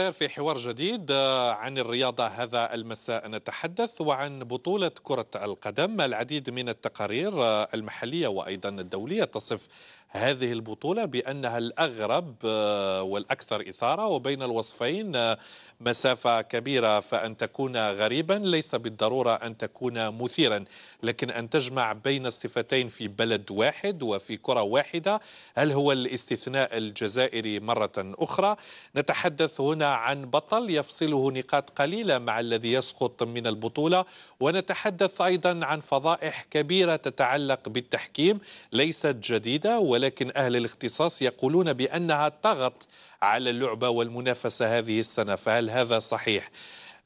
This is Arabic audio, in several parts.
خير في حوار جديد آه، عن الرياضة هذا المساء نتحدث وعن بطولة كرة القدم العديد من التقارير آه، المحلية وأيضا الدولية تصف هذه البطولة بأنها الأغرب آه، والأكثر إثارة وبين الوصفين آه، مسافة كبيرة فأن تكون غريبا ليس بالضرورة أن تكون مثيرا لكن أن تجمع بين الصفتين في بلد واحد وفي كرة واحدة هل هو الاستثناء الجزائري مرة أخرى نتحدث هنا عن بطل يفصله نقاط قليلة مع الذي يسقط من البطولة ونتحدث أيضا عن فضائح كبيرة تتعلق بالتحكيم ليست جديدة ولا ولكن أهل الاختصاص يقولون بأنها طغت على اللعبة والمنافسة هذه السنة فهل هذا صحيح؟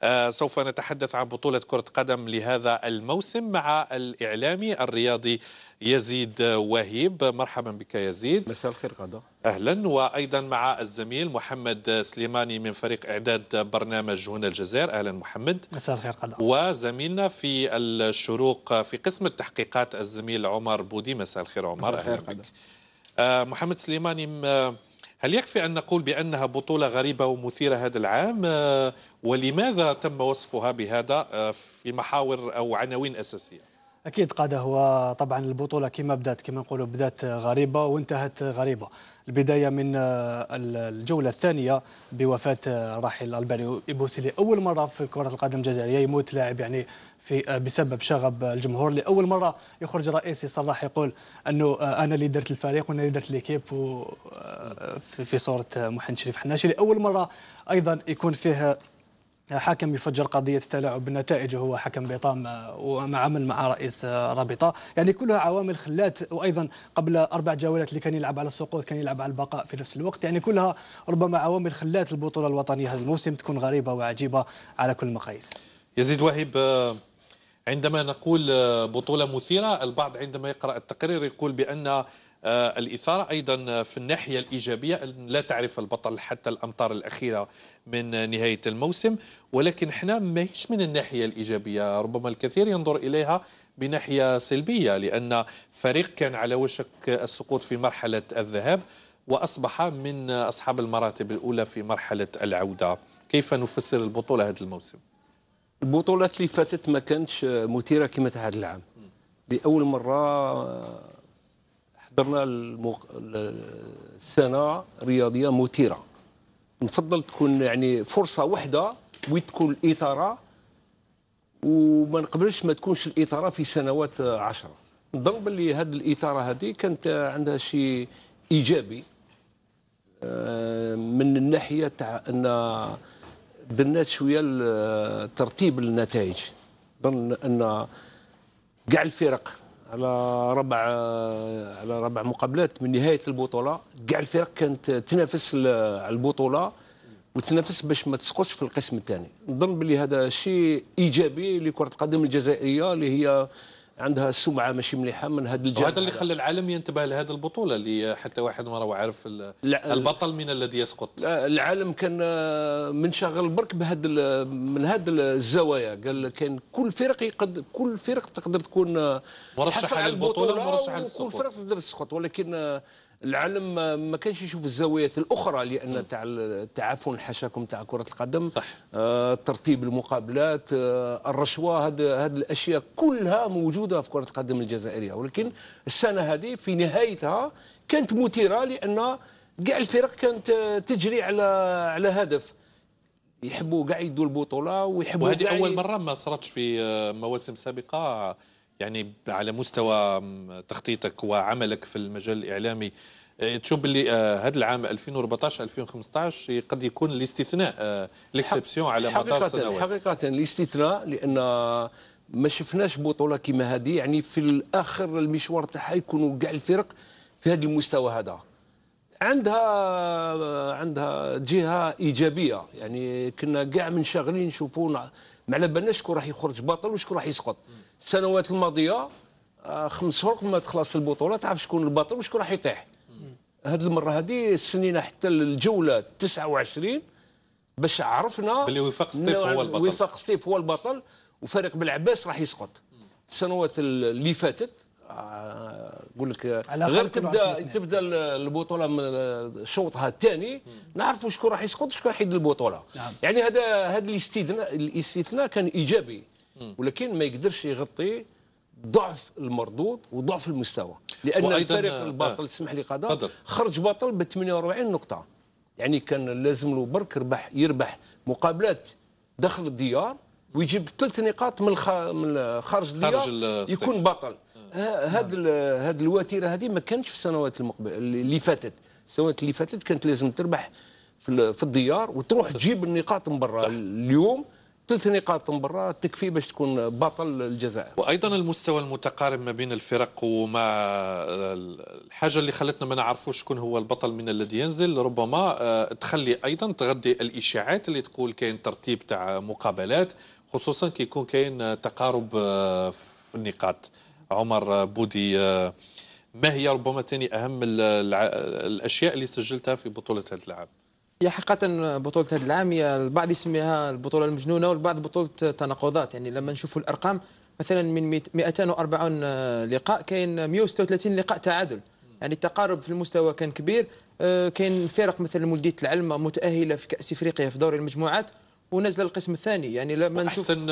آه سوف نتحدث عن بطولة كرة قدم لهذا الموسم مع الإعلامي الرياضي يزيد وهيب مرحبا بك يزيد مساء الخير غدا أهلا وأيضا مع الزميل محمد سليماني من فريق إعداد برنامج هنا الجزائر أهلا محمد مساء الخير غدا وزميلنا في الشروق في قسم التحقيقات الزميل عمر بودي مساء الخير عمر مساء الخير أهلا بك آه، محمد سليماني آه، هل يكفي أن نقول بأنها بطولة غريبة ومثيرة هذا العام آه، ولماذا تم وصفها بهذا في محاور أو عناوين أساسية؟ اكيد قاده هو طبعا البطوله كما بدات كما نقولوا بدات غريبه وانتهت غريبه البدايه من الجوله الثانيه بوفاه راحل الباري بوسيلي اول مره في كره القدم الجزائريه يموت لاعب يعني في آه، بسبب شغب الجمهور لاول مره يخرج رئيس صلاح يقول انه آه، انا اللي درت الفريق وانا اللي درت ليكيب آه، في صوره محمد شريف حناشي لاول مره ايضا يكون فيه حاكم يفجر قضية التلاعب بالنتائج وهو حكم بيطام وعمل مع رئيس رابطة يعني كلها عوامل خلات وأيضا قبل أربع جولات اللي كان يلعب على السقوط كان يلعب على البقاء في نفس الوقت يعني كلها ربما عوامل خلات البطولة الوطنية هذا الموسم تكون غريبة وعجيبة على كل المقاييس يزيد وهيب عندما نقول آه، بطولة مثيرة البعض عندما يقرأ التقرير يقول بأن آه، الإثارة أيضا في الناحية الإيجابية لا تعرف البطل حتى الأمطار الأخيرة من آه، نهاية الموسم ولكن احنا ماهيش من الناحية الإيجابية ربما الكثير ينظر إليها بناحية سلبية لأن فريق كان على وشك السقوط في مرحلة الذهاب وأصبح من أصحاب المراتب الأولى في مرحلة العودة كيف نفسر البطولة هذا الموسم؟ البطولات اللي فاتت ما كانتش مثيره كما تاع هذا العام لاول مره حضرنا المق... السنه رياضيه مثيره نفضل تكون يعني فرصه واحده وتكون تكون الاثاره وما نقبلش ما تكونش الاثاره في سنوات عشرة نظن باللي هذه الاثاره هذه كانت عندها شيء ايجابي آه، من الناحيه تاع ان بالنات شويه ترتيب النتائج ظن ان كاع الفرق على ربع على ربع مقابلات من نهايه البطوله كاع الفرق كانت تنافس على البطوله وتنافس باش ما تسقطش في القسم الثاني نظن بلي هذا شيء ايجابي لكره القدم الجزائريه اللي هي عندها سمعه ماشي مليحه من هذا الجانب وهذا اللي خلى العالم ينتبه لهذا البطوله اللي حتى واحد ما راهو عارف البطل من الذي يسقط لا العالم كان آه، منشغل برك بهذا من هذا الزوايا قال كان كل فرق يقد كل فرق تقدر تكون آه، مرشحه للبطوله ومرشحه للسقوط كل فرق تقدر تسقط ولكن آه، العالم ما كانش يشوف الزاويات الاخرى لان تاع التعافن الحشاكم تاع كره القدم صح. آه ترتيب المقابلات آه الرشوه هذه هذه الاشياء كلها موجوده في كره القدم الجزائريه ولكن السنه هذه في نهايتها كانت مثيره لان كاع الفرق كانت تجري على على هدف يحبوا كاع يدوا البطوله ويحبوا وهذه اول مره ما صارتش في آه، مواسم سابقه يعني على مستوى تخطيطك وعملك في المجال الإعلامي آه، تشوف باللي آه، هذا العام 2014 2015 قد يكون الاستثناء آه، ليكسبسيون على مدار السنوات حقيقة الاستثناء لأن ما شفناش بطولة كما هذه يعني في الآخر المشوار تاعها يكونوا كاع الفرق في هذا المستوى هذا عندها عندها جهه ايجابيه يعني كنا كاع منشغلين نشوفوا ما على بالناش شكون راح يخرج بطل وشكون راح يسقط السنوات الماضيه آه، خمس شهور قبل ما تخلص البطوله تعرف شكون البطل وشكون راح يطيح هاد المره هذه سنينا حتى الجوله 29 باش عرفنا بلي وفاق سطيف هو البطل وفاق سطيف هو البطل وفريق بلعباس راح يسقط السنوات اللي فاتت آه، يقول لك غير تبدا تبدا البطوله من شوطها الثاني نعرفوا شكون راح يسقط شكون راح يد البطوله نعم. يعني هذا هذا الاستثناء الاستثناء كان ايجابي ولكن ما يقدرش يغطي ضعف المردود وضعف المستوى لان الفريق آه. الباطل تسمح لي قضاء خرج بطل ب 48 نقطه يعني كان لازم له برك يربح يربح مقابلات داخل الديار ويجيب ثلاث نقاط من من خارج الديار يكون بطل هاد نعم. هاد الوتيره هذه ما كانتش في السنوات المقبل اللي فاتت السنوات اللي فاتت كانت لازم تربح في الديار وتروح تجيب النقاط من برا اليوم ثلاث نقاط من برا تكفي باش تكون بطل الجزائر وايضا المستوى المتقارب ما بين الفرق وما الحاجه اللي خلتنا ما نعرفوش شكون هو البطل من الذي ينزل ربما آه، تخلي ايضا تغذي الاشاعات اللي تقول كاين ترتيب تاع مقابلات خصوصا كي يكون كاين تقارب آه، في النقاط عمر بودي ما هي ربما ثاني أهم الأشياء اللي سجلتها في بطولة هذا العام؟ هي حقيقة بطولة هذا العام هي البعض يسميها البطولة المجنونة والبعض بطولة تناقضات يعني لما نشوفوا الأرقام مثلا من 240 لقاء كاين 136 لقاء تعادل يعني التقارب في المستوى كان كبير آه، كاين فرق مثل مولدية العلمة متأهلة في كأس إفريقيا في دور المجموعات ونزل القسم الثاني يعني لما نشوف احسن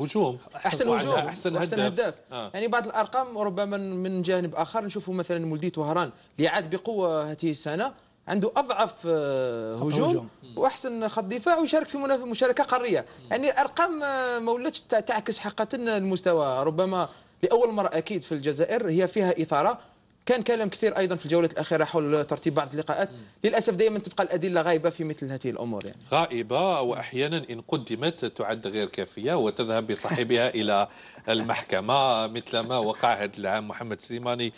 هجوم آه، احسن هجوم احسن, أحسن هداف, هداف. آه. يعني بعض الارقام ربما من جانب اخر نشوفوا مثلا مولديت وهران اللي عاد بقوه هذه السنه عنده اضعف آه، هجوم واحسن خط دفاع ويشارك في مشاركه قاريه يعني الارقام آه، ما ولاتش تعكس حقا المستوى ربما لاول مره اكيد في الجزائر هي فيها اثاره كان كلام كثير ايضا في الجوله الاخيره حول ترتيب بعض اللقاءات للاسف دائما تبقى الادله غائبه في مثل هذه الامور يعني غائبه واحيانا ان قدمت تعد غير كافيه وتذهب بصاحبها الى المحكمه مثل ما وقع هذا العام محمد سليماني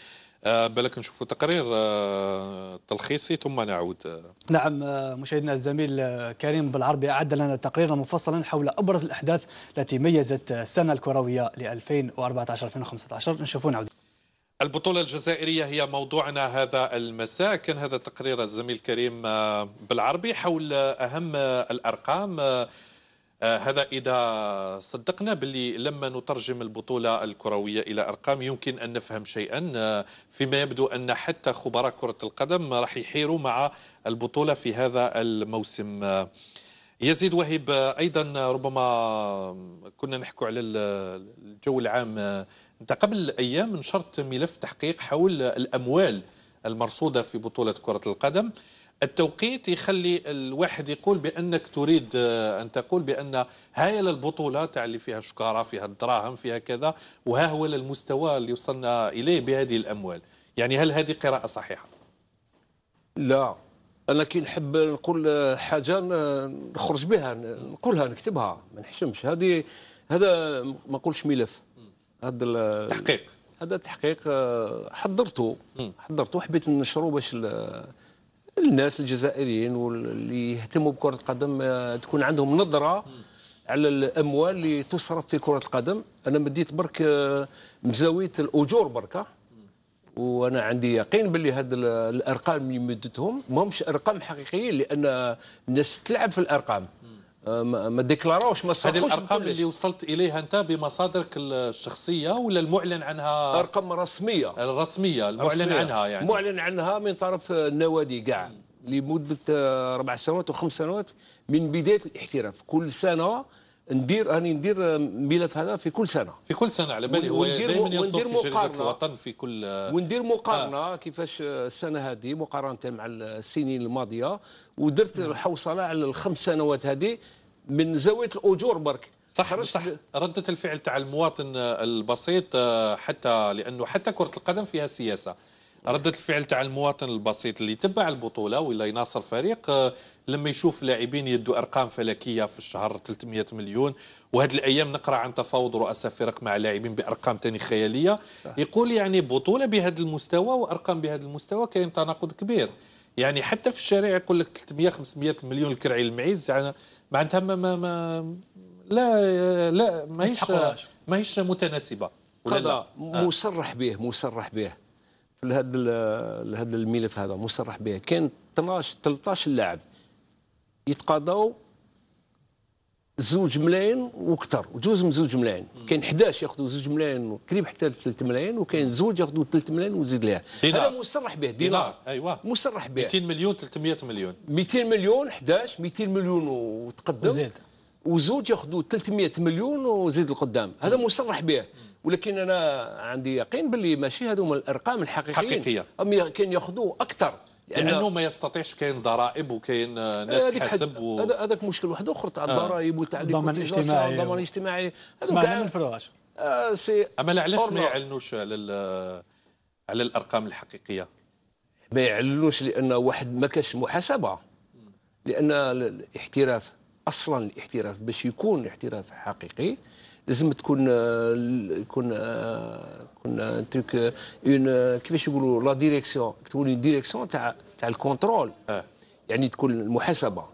آه، بلك نشوفوا تقرير آه، تلخيصي ثم نعود نعم آه، مشاهدنا الزميل كريم بالعربي أعد لنا تقريرا مفصلا حول أبرز الأحداث التي ميزت السنة الكروية ل 2014-2015 نشوفوا نعود البطولة الجزائرية هي موضوعنا هذا المساء كان هذا تقرير الزميل كريم آه، بالعربي حول أهم الأرقام آه، آه، هذا إذا صدقنا باللي لما نترجم البطولة الكروية إلى أرقام يمكن أن نفهم شيئا فيما يبدو أن حتى خبراء كرة القدم راح يحيروا مع البطولة في هذا الموسم يزيد وهيب أيضا ربما كنا نحكي على الجو العام أنت قبل أيام نشرت ملف تحقيق حول الأموال المرصودة في بطولة كرة القدم التوقيت يخلي الواحد يقول بأنك تريد آه، أن تقول بأن هاي البطولة تاع اللي فيها شكارة فيها الدراهم فيها كذا وها هو المستوى اللي وصلنا إليه بهذه الأموال يعني هل هذه قراءة صحيحة؟ لا انا كي نحب نقول حاجه نخرج بها نقولها نكتبها ما نحشمش هذه هذا ما نقولش ملف هذا التحقيق هذا آه، التحقيق حضرته حضرته حبيت ننشره باش الناس الجزائريين واللي يهتموا بكره القدم آه، تكون عندهم نظره على الاموال اللي تصرف في كره القدم انا مديت برك آه، مزاويه الاجور بركه وانا عندي يقين باللي هاد الارقام اللي مدتهم ماهمش ارقام حقيقيه لان الناس تلعب في الارقام ما ديكلاروش ما صرحوش هذه الارقام اللي وصلت اليها انت بمصادرك الشخصيه ولا المعلن عنها ارقام رسميه الرسميه المعلن رسمية. عنها يعني معلن عنها من طرف النوادي كاع لمده اربع آه، سنوات وخمس سنوات من بدايه الاحتراف كل سنه ندير راني ندير ملف هذا في كل سنه في كل سنه على بالي هو دائما يصدر في شركه الوطن في كل وندير آه. مقارنه آه. كيفاش السنه هذه مقارنه مع السنين الماضيه ودرت نعم. الحوصله على الخمس سنوات هذه من زاويه الاجور برك صح صح ردة الفعل تاع المواطن البسيط آه، حتى لانه حتى كرة القدم فيها سياسة ردة الفعل تاع المواطن البسيط اللي يتبع البطولة ولا يناصر فريق آه، لما يشوف لاعبين يدوا أرقام فلكية في الشهر 300 مليون وهاد الأيام نقرأ عن تفاوض رؤساء فرق مع لاعبين بأرقام تاني خيالية صح. يقول يعني بطولة بهذا المستوى وأرقام بهذا المستوى كاين تناقض كبير يعني حتى في الشارع يقول لك 300 500 مليون الكرعي المعيز يعني معناتها ما, ما, ما لا لا ماهيش ماهيش متناسبه ولا لا آه. مصرح به مصرح به لهذا لهذا الملف هذا مصرح به كان 12 13 لاعب يتقاضاو زوج ملايين وكثر وجوز من زوج ملايين كاين 11 ياخذوا زوج ملايين وقريب حتى 3 ملايين وكاين زوج ياخذوا 3 ملايين ويزيد لها هذا مصرح به دينار, دينار. ايوه مصرح به 200 مليون 300 مليون 200 مليون 11 200 مليون وتقدم وزيد وزوج ياخذوا 300 مليون وزيد القدام هذا مصرح به ولكن انا عندي يقين باللي ماشي هذوما الارقام الحقيقيين حقيقيه كان ياخذوا اكثر لانه يعني ما يستطيعش كاين ضرائب وكاين ناس تحسب و... هذاك مشكل واحد اخر تاع آه. الضرائب وتاع الضمان الاجتماعي الضمان الاجتماعي هذوك من نفروهاش آه، سي اما علاش ما يعلنوش على على الارقام الحقيقيه ما يعلنوش لان واحد ما كاش محاسبه لان الاحتراف اصلا الاحتراف باش يكون احتراف حقيقي لازم تكون آه، يكون آه، يكون تريك آه، اون كيفاش يقولوا لا ديريكسيون تكون اون ديريكسيون تاع تاع الكونترول يعني تكون المحاسبه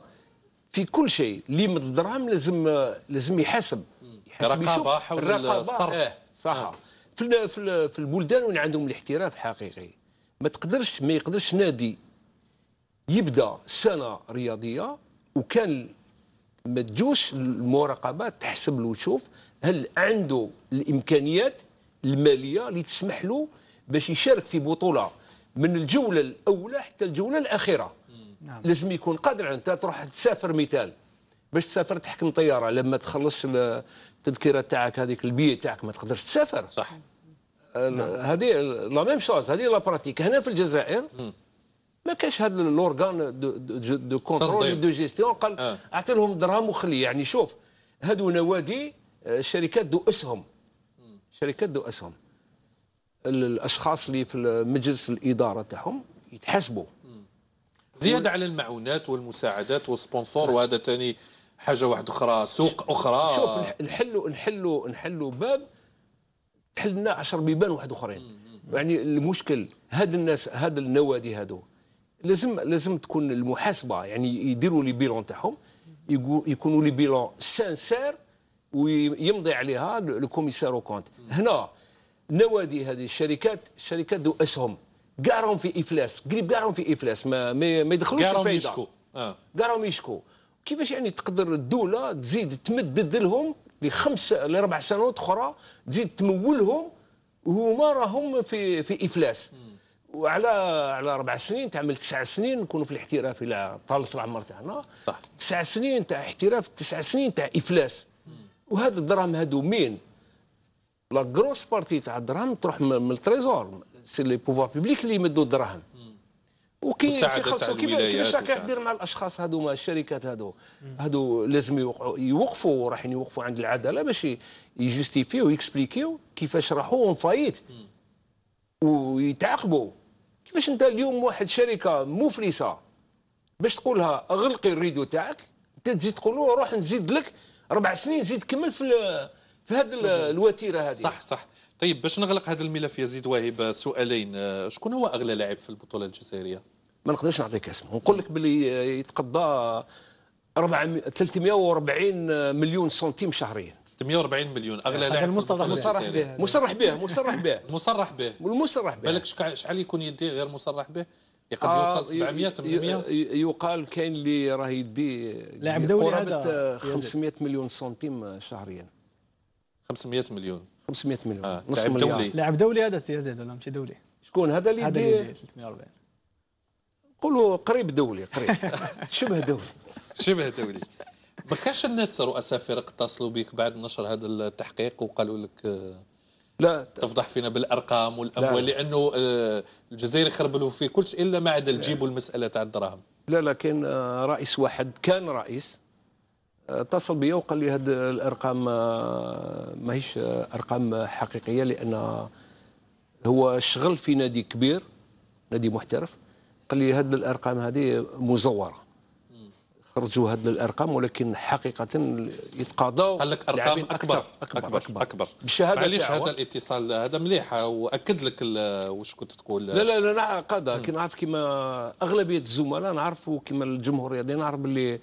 في كل شيء اللي من الدراهم لازم لازم يحاسب يحاسب الرقابه حول الصرف آه صح آه. في في في البلدان وين عندهم الاحتراف حقيقي ما تقدرش ما يقدرش نادي يبدا سنه رياضيه وكان ما تجوش المراقبه تحسب له وتشوف هل عنده الامكانيات الماليه اللي تسمح له باش يشارك في بطوله من الجوله الاولى حتى الجوله الاخيره نعم. لازم يكون قادر انت تروح تسافر مثال باش تسافر تحكم طياره لما تخلصش التذكره تاعك هذيك البي تاعك ما تقدرش تسافر صح نعم. هذه لا ميم شوز هذه لا براتيك هنا في الجزائر ما كاش هذا لورغان دو, كونترول دو جيستيون قال آه. اعطي لهم درهم وخلي يعني شوف هذو نوادي الشركات ذو اسهم شركات ذو اسهم الاشخاص اللي في مجلس الاداره تاعهم يتحاسبوا زياده على المعونات والمساعدات والسبونسور وهذا ثاني حاجه واحده اخرى سوق اخرى شوف نحلوا نحلوا نحلوا باب تحل لنا 10 بيبان واحد اخرين يعني المشكل هاد الناس هاد النوادي هادو لازم لازم تكون المحاسبه يعني يديروا لي بيلون تاعهم يكونوا لي بيلون سانسير ويمضي عليها الكوميسار كونت هنا نوادي هذه الشركات شركات ذو اسهم كاع راهم في افلاس قريب كاع راهم في افلاس ما ما يدخلوش كاع راهم يشكو كاع آه. راهم يشكو كيفاش يعني تقدر الدوله تزيد تمدد لهم لخمس لاربع سنوات اخرى تزيد تمولهم وهما راهم في في افلاس وعلى على اربع سنين تعمل تسع سنين نكونوا في الاحتراف الى طالت العمر تاعنا صح تسع سنين تاع احتراف تسع سنين تاع افلاس وهاد الدراهم هادو مين لا كروس بارتي تاع الدراهم تروح من التريزور سي لي بوفوار بوبليك اللي يمدوا الدراهم وكي يخلصوا كيف كيفاش راك دير مع الاشخاص مع الشركات هادو هادو لازم يوقعوا يوقفوا رايحين يوقفوا عند العداله باش يجوستيفيو ويكسبليكيو كيفاش راحوا اون فايت ويتعاقبوا كيفاش انت اليوم واحد شركه مفلسه باش تقولها اغلقي الريدو تاعك انت تزيد تقول له روح نزيد لك ربع سنين زيد كمل في في هذه الوتيره هذه صح صح طيب باش نغلق هذا الملف يزيد واهب سؤالين آه، شكون هو اغلى لاعب في البطوله الجزائريه ما نقدرش نعطيك اسمه نقول لك باللي يتقضى 340 مليون سنتيم شهريا 340 مليون اغلى لاعب مصرح مصرح به مصرح به مصرح به مصرح به المصرح به بالك شحال يكون يديه غير مصرح به يقدر يوصل 700 آه، 800 يقال كاين اللي راه يدي لاعب دولي هذا 500 آه، مليون سنتيم آه، شهريا 500 مليون 500 مليون آه. نص لاعب دولي لاعب دولي هذا سي زيد ولا ماشي دولي شكون هذا اللي يدي 340 قولوا قريب دولي قريب شبه دولي شبه دولي ما كاش الناس رؤساء فرق اتصلوا بك بعد نشر هذا التحقيق وقالوا لك لا تفضح فينا بالارقام والاموال لا. لانه آه، الجزائر خربلوا في كل شيء الا ما عدا الجيب والمساله تاع الدراهم لا لا آه، رئيس واحد كان رئيس آه، اتصل بي وقال لي هذه الارقام ماهيش ارقام حقيقيه لان هو شغل في نادي كبير نادي محترف قال لي هذه الارقام هذه مزوره خرجوا هذه الارقام ولكن حقيقه يتقاضوا قال لك ارقام يعني أكبر, اكبر اكبر اكبر, أكبر. بالشهاده علاش هذا الاتصال هذا مليح واكد لك واش كنت تقول لا لا لا انا قاضى كي نعرف كيما اغلبيه الزملاء نعرفوا كيما الجمهور الرياضي نعرف باللي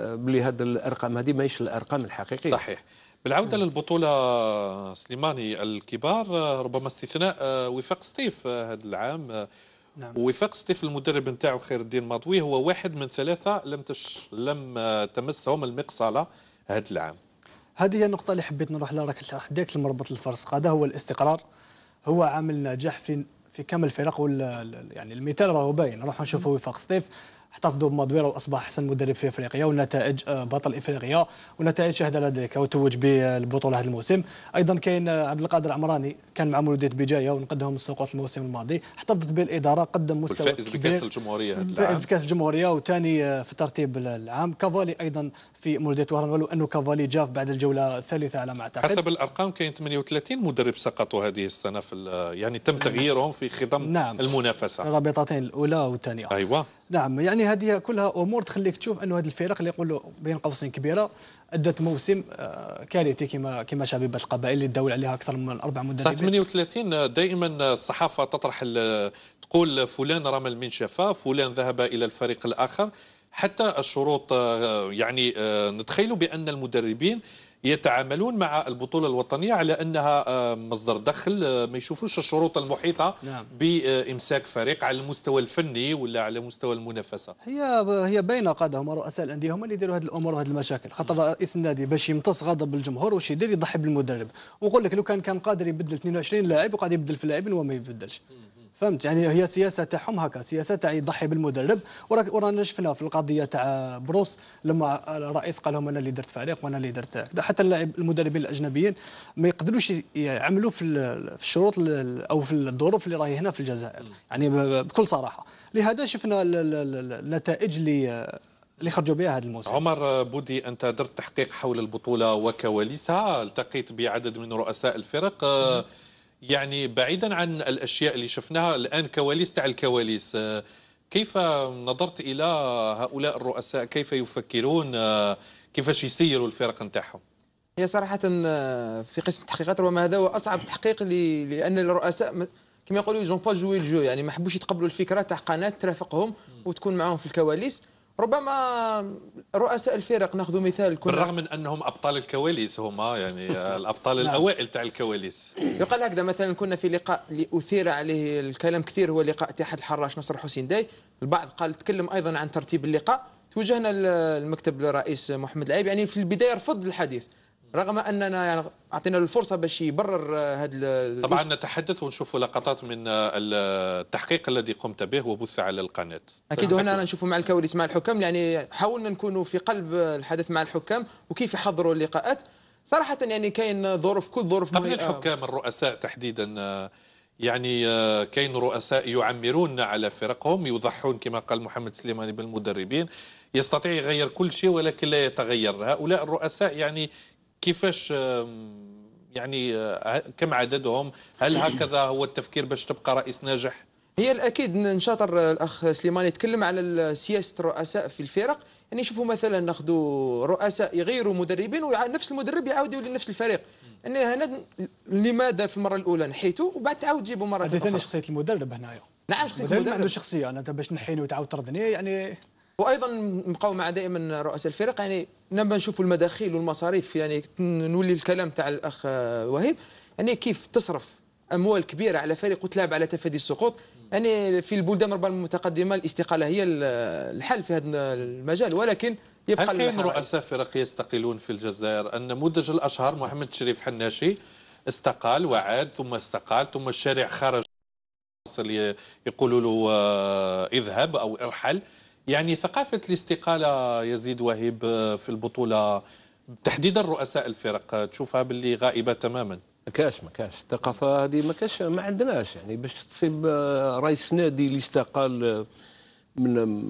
بلي هذه الارقام هذه ماهيش الارقام الحقيقيه صحيح بالعوده للبطوله سليماني الكبار ربما استثناء وفاق سطيف هذا العام نعم. وفاق ستيف المدرب نتاعو خير الدين مضوي هو واحد من ثلاثة لم تش لم تمسهم المقصلة هذا العام هذه هي النقطة اللي حبيت نروح لها راك حداك المربط الفرس هذا هو الاستقرار هو عامل ناجح في في كامل الفرق وال يعني المثال راهو باين نروحوا نشوفوا وفاق ستيف احتفظوا بمادويرا واصبح احسن مدرب في افريقيا ونتائج آه، بطل افريقيا ونتائج شهد على ذلك وتوج بالبطوله هذا الموسم ايضا كاين آه، عبد القادر عمراني كان مع مولوديه بجايه ونقدهم السقوط الموسم الماضي احتفظت بالاداره قدم مستوى الفائز بكاس الجمهوريه هذا العام بكاس الجمهوريه وثاني آه، في ترتيب العام كافالي ايضا في مولوديه وهران ولو انه كافالي جاف بعد الجوله الثالثه على ما اعتقد حسب الارقام كاين 38 مدرب سقطوا هذه السنه في يعني تم تغييرهم في خضم نعم. المنافسه الرابطتين الاولى والثانيه ايوه نعم يعني هذه كلها امور تخليك تشوف انه هذه الفرق اللي يقولوا بين قوسين كبيره ادت موسم آه، كارثي كما كما شبيبه القبائل اللي داول عليها اكثر من اربع مدربين 38 آه، دائما آه، الصحافه تطرح تقول فلان رمى المنشفه فلان ذهب الى الفريق الاخر حتى الشروط يعني نتخيلوا بان المدربين يتعاملون مع البطولة الوطنية على أنها آه، مصدر دخل آه، ما يشوفوش الشروط المحيطة نعم. بإمساك فريق على المستوى الفني ولا على مستوى المنافسة هي هي باينة قادة هما رؤساء الأندية هما اللي يديروا هذه الأمور وهذه المشاكل نعم. خاطر رئيس النادي باش يمتص غضب الجمهور واش يدير يضحي بالمدرب ونقول لك لو كان كان قادر يبدل 22 لاعب وقاعد يبدل في اللاعبين وما يبدلش فهمت يعني هي سياسه تاعهم هكا سياسه تاع يضحي بالمدرب ورانا شفنا في القضيه تاع بروس لما الرئيس قال لهم انا اللي درت فريق وانا اللي درت حتى اللاعب المدربين الاجنبيين ما يقدروش يعملوا في الشروط او في الظروف اللي راهي هنا في الجزائر يعني بكل صراحه لهذا شفنا النتائج اللي اللي خرجوا بها هذا الموسم عمر بودي انت درت تحقيق حول البطوله وكواليسها التقيت بعدد من رؤساء الفرق يعني بعيدا عن الأشياء اللي شفناها الآن كواليس تاع الكواليس آه، كيف نظرت إلى هؤلاء الرؤساء كيف يفكرون آه، كيفاش يسيروا الفرق نتاعهم هي صراحة آه، في قسم التحقيقات ربما هذا هو أصعب تحقيق لأن الرؤساء كما يقولوا جون با جوي الجو يعني ما حبوش يتقبلوا الفكرة تاع قناة ترافقهم وتكون معاهم في الكواليس ربما رؤساء الفرق ناخذ مثال كنا بالرغم من انهم ابطال الكواليس هما آه، يعني آه، نعم. الابطال نعم. الاوائل تاع الكواليس يقال هكذا مثلا كنا في لقاء لاثير عليه الكلام كثير هو لقاء اتحاد الحراش نصر حسين داي البعض قال تكلم ايضا عن ترتيب اللقاء توجهنا المكتب للرئيس محمد العيب يعني في البدايه رفض الحديث رغم اننا يعني اعطينا له الفرصه باش يبرر هذا طبعا نتحدث ونشوف لقطات من التحقيق الذي قمت به وبث على القناه اكيد طيب، هنا نشوفوا مع الكواليس مع الحكام يعني حاولنا نكونوا في قلب الحدث مع الحكام وكيف يحضروا اللقاءات صراحه يعني كاين ظروف كل ظروف قبل الحكام الرؤساء تحديدا يعني آه، كاين رؤساء يعمرون على فرقهم يضحون كما قال محمد سليماني بالمدربين يستطيع يغير كل شيء ولكن لا يتغير هؤلاء الرؤساء يعني كيفاش يعني آه، كم عددهم هل هكذا هو التفكير باش تبقى رئيس ناجح هي الاكيد شاطر الاخ سليمان يتكلم على سياسه الرؤساء في الفرق يعني شوفوا مثلا ناخذوا رؤساء يغيروا مدربين ونفس المدرب يعاود يولي نفس الفريق ان يعني هنا لماذا في المره الاولى نحيتوا وبعد تعاود تجيبوا مره اخرى ثاني شخصيه المدرب هنايا نعم شخصيه المدرب عنده شخصيه انا باش نحيني وتعاود تردني يعني وايضا مع دائما رؤساء الفرق يعني لما نشوفوا المداخيل والمصاريف يعني نولي الكلام تاع الاخ وهيب يعني كيف تصرف اموال كبيره على فريق وتلعب على تفادي السقوط يعني في البلدان ربما المتقدمه الاستقاله هي الحل في هذا المجال ولكن يبقى هل كاين رؤساء فرق يستقيلون في الجزائر النموذج الاشهر محمد شريف حناشي استقال وعاد ثم استقال ثم الشارع خرج يقولوا له آه، اذهب او ارحل يعني ثقافة الاستقالة يزيد وهيب آه، في البطولة تحديدا رؤساء الفرق آه، تشوفها باللي غائبة تماما ما كاش ما كاش الثقافة هذه ما كاش ما عندناش يعني باش تصيب آه، رئيس نادي اللي استقال من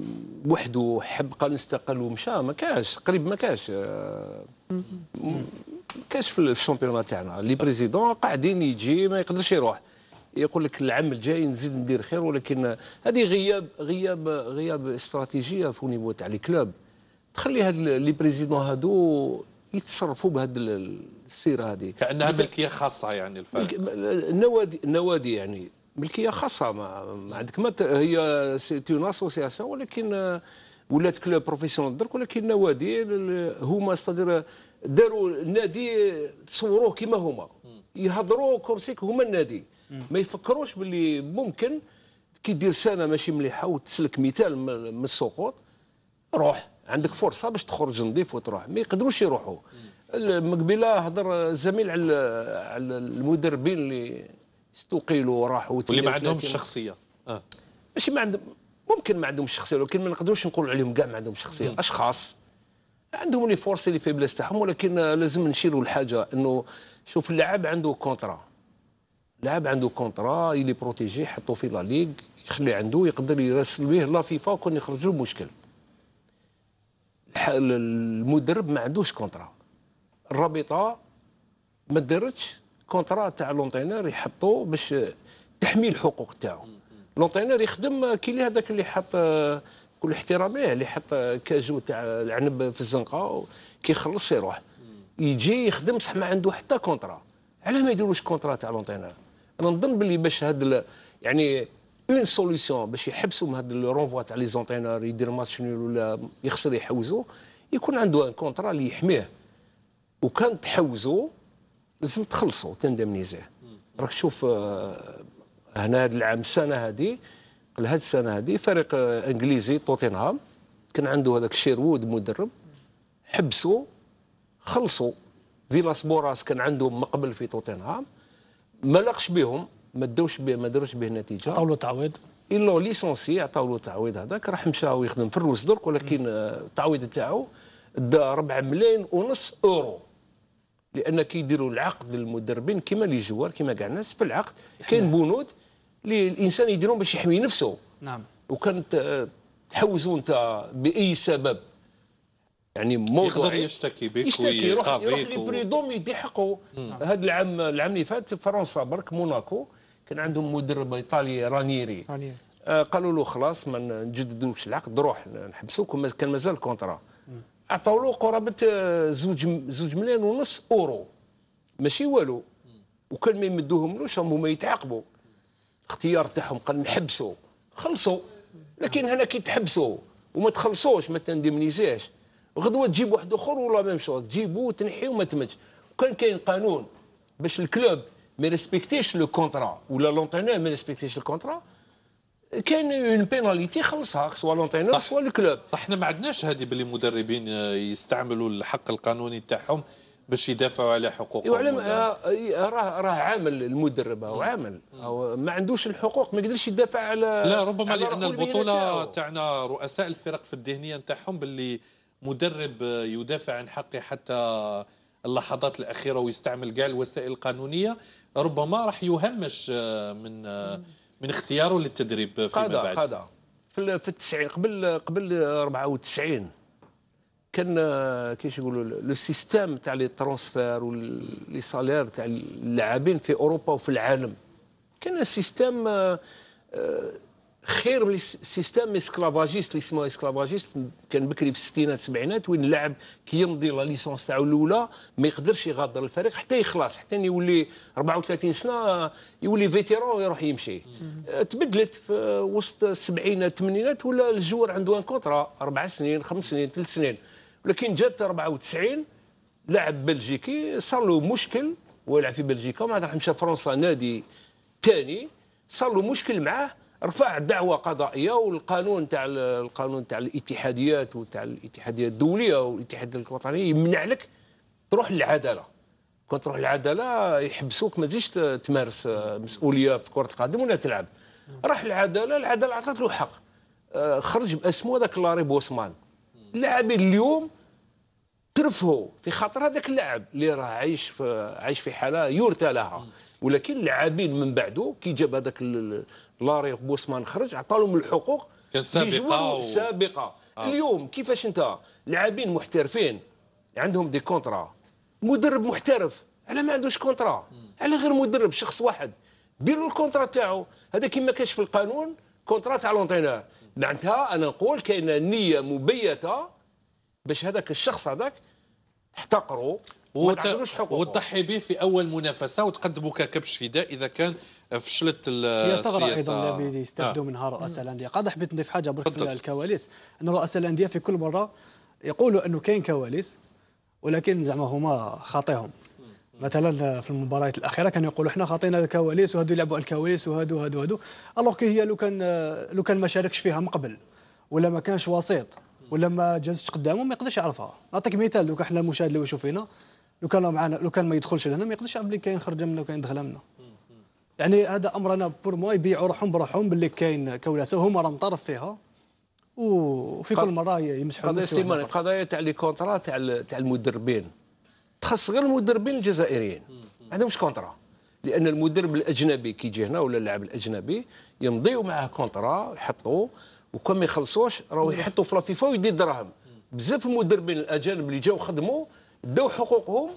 وحده حب قال استقال ومشى ما كاش قريب ما كاش ما كاش في الشامبيونات تاعنا لي بريزيدون قاعدين يجي ما يقدرش يروح يقول لك العام الجاي نزيد ندير خير ولكن هذه غياب غياب غياب استراتيجيه في نيفو تاع لي كلوب تخلي هاد لي بريزيدون هادو يتصرفوا بهاد السيره هذه كانها ملكيه خاصه يعني الفرق النوادي النوادي يعني ملكيه خاصه ما, ما عندك ما هي سيتي اون اسوسياسيون ولكن ولات كلوب بروفيسيونال درك ولكن النوادي هما استدير داروا النادي تصوروه كما هما يهضروا كومسيك هما النادي ما يفكروش باللي ممكن كي دير سنه ماشي مليحه وتسلك مثال من السقوط روح عندك فرصه باش تخرج نظيف وتروح ما يقدروش يروحوا المقبله هضر زميل على على المدربين اللي استقيلوا وراحوا واللي ما عندهمش الشخصيه اه ماشي ما عندهم ممكن ما عندهمش شخصيه ولكن ما نقدروش نقول عليهم كاع ما عندهمش شخصيه اشخاص عندهم لي فورس اللي فيبلاس تاعهم ولكن لازم نشيروا لحاجه انه شوف اللاعب عنده كونترا لاعب عنده كونترا يلي بروتيجي حطوه في لا ليغ يخلي عنده يقدر يراسل به لا فيفا وكون يخرج له مشكل المدرب ما عندوش كونترا الرابطه ما درتش كونترا تاع لونتينور يحطو باش تحمي الحقوق تاعو لونتينور يخدم كي اللي هذاك اللي حط كل ليه اللي حط كاجو تاع العنب في الزنقه كي يخلص يروح يجي يخدم صح ما عنده حتى كونترا علاه ما يديروش كونترا تاع لونتينور انا نظن باللي باش هاد يعني اون سوليسيون باش يحبسوا هاد رونفوا تاع لي زونترينور يدير ماتش نول ولا يخسر يحوزوا يكون عنده ان كونترا اللي يحميه وكان تحوزوا لازم تخلصوا تندمنيزيه راك تشوف آه، هنا هذا العام السنه هذه لهذه السنه هذه فريق آه، انجليزي توتنهام كان عنده هذاك شيرود مدرب حبسوا خلصوا فيلاس بوراس كان عندهم مقبل في توتنهام ما لاقش بهم ما داوش به ما داروش به نتيجه عطاو له تعويض الا ليسونسي عطاو له تعويض هذاك راح مشى ويخدم في الروس درك ولكن التعويض تاعو دا 4 ملايين ونص اورو لان كيديروا العقد للمدربين كما لي جوار كما كاع الناس في العقد كاين بنود اللي الانسان يديرهم باش يحمي نفسه نعم وكان تحوزوا انت باي سبب يعني موضوع يقدر إيه؟ يشتكي بك يشتكي يروح, يروح لبريدوم يدي حقه هذا العام العام اللي فات في فرنسا برك موناكو كان عندهم مدرب ايطالي رانيري, رانيري. آه قالوا له خلاص ما نجددوش العقد روح نحبسوك كان مازال كونترا عطاو له قرابه آه، زوج زوج مليون ونص اورو ماشي والو وكان ما يمدوهملوش هم هما يتعاقبوا الاختيار تاعهم قال نحبسوا خلصوا لكن هنا كي تحبسوا وما تخلصوش ما تندمنيزيش غدوه تجيب واحد اخر ولا ميم شوز تجيبو وتنحي وما تمتش وكان كاين قانون باش الكلوب ما ريسبكتيش لو كونترا ولا لونترينور ما ريسبكتيش الكونترا كان اون بيناليتي خلصها سوا لونترينور سوا الكلوب صح احنا ما عندناش هذه باللي المدربين آه، يستعملوا الحق القانوني تاعهم باش يدافعوا على حقوقهم يعلم أيوة، آه، آه، راه راه عامل المدرب او عامل أو ما عندوش الحقوق ما يقدرش يدافع على لا ربما لان البطوله تاعنا رؤساء الفرق في الذهنيه نتاعهم باللي مدرب يدافع عن حقه حتى اللحظات الأخيرة ويستعمل كاع الوسائل القانونية ربما راح يهمش آه، من آه، من اختياره للتدريب فيما قادة بعد قادة في في التسعين قبل قبل 94 كان آه، كيش يقولوا لو سيستيم تاع لي ترونسفير ولي سالير تاع اللاعبين في اوروبا وفي العالم كان سيستيم خير من السيستم اسكلافاجيست اللي يسموه اسكلافاجيست كان بكري في الستينات السبعينات وين اللاعب كيمضي لا ليسونس تاعو الاولى ما يقدرش يغادر الفريق حتى يخلص حتى يولي 34 سنه يولي فيتيرون ويروح يمشي تبدلت في وسط السبعينات الثمانينات ولا الجوار عنده ان كونترا اربع سنين خمس سنين ثلاث سنين ولكن جات 94 لاعب بلجيكي صار له مشكل ويلعب في بلجيكا ومع راح مشى فرنسا نادي ثاني صار له مشكل معاه رفع دعوى قضائيه والقانون تاع القانون تاع الاتحاديات وتاع الاتحاديات الدوليه والاتحاد الوطنيه يمنع لك تروح للعداله كون تروح للعداله يحبسوك ما تزيدش تمارس مسؤوليه في كره القدم ولا تلعب راح للعداله العداله عطات له حق آه، خرج باسمه هذاك لاري بوسمان اللاعبين اليوم ترفهوا في خاطر هذاك اللاعب اللي راه عايش في عايش في حاله يرثى لها ولكن اللاعبين من بعده كي جاب هذاك لاري بوسمان خرج عطالهم الحقوق كان سابقه و... سابقه آه. اليوم كيفاش انت لاعبين محترفين عندهم دي كونترا مدرب محترف على ما عندوش كونترا على غير مدرب شخص واحد دير له الكونترا تاعو هذا كما كاش في القانون كونترا تاع لونترينور معناتها انا نقول كاينه نيه مبيته باش هذاك الشخص هذاك تحتقره وما تعطيلوش حقوقه وتضحي به في اول منافسه وتقدمه ككبش فداء اذا كان فشلت هي ثغره ايضا اللي يستافدوا آه. منها رؤساء الانديه قد حبيت نضيف حاجه برك في الكواليس ان رؤساء الانديه في كل مره يقولوا انه كاين كواليس ولكن زعما هما خاطيهم مثلا في المباريات الاخيره كانوا يقولوا احنا خاطينا الكواليس وهادو يلعبوا على الكواليس وهادو هادو هادو الوغ كي هي لو كان لو كان ما شاركش فيها من قبل ولا ما كانش وسيط ولا ما جلسش قدامه ما يقدرش يعرفها نعطيك مثال دوك حنا المشاهد اللي يشوف فينا لو كان معنا لو كان ما يدخلش لهنا ما يقدرش يعرف كاين خرجه منا وكاين دخله منا يعني هذا امر انا بور موا يبيعوا روحهم بروحهم باللي كاين كولاته هما راهم طرف فيها وفي كل مره يمسحوا قضيه سليمان القضايا تاع لي كونترا تاع تاع المدربين تخص غير المدربين الجزائريين ما عندهمش كونترا لان المدرب الاجنبي كي يجي هنا ولا اللاعب الاجنبي يمضي معاه كونترا يحطوا وكان ما يخلصوش راهو يحطوا في لا فيفا ويدي دراهم بزاف المدربين الاجانب اللي جاو خدموا داو حقوقهم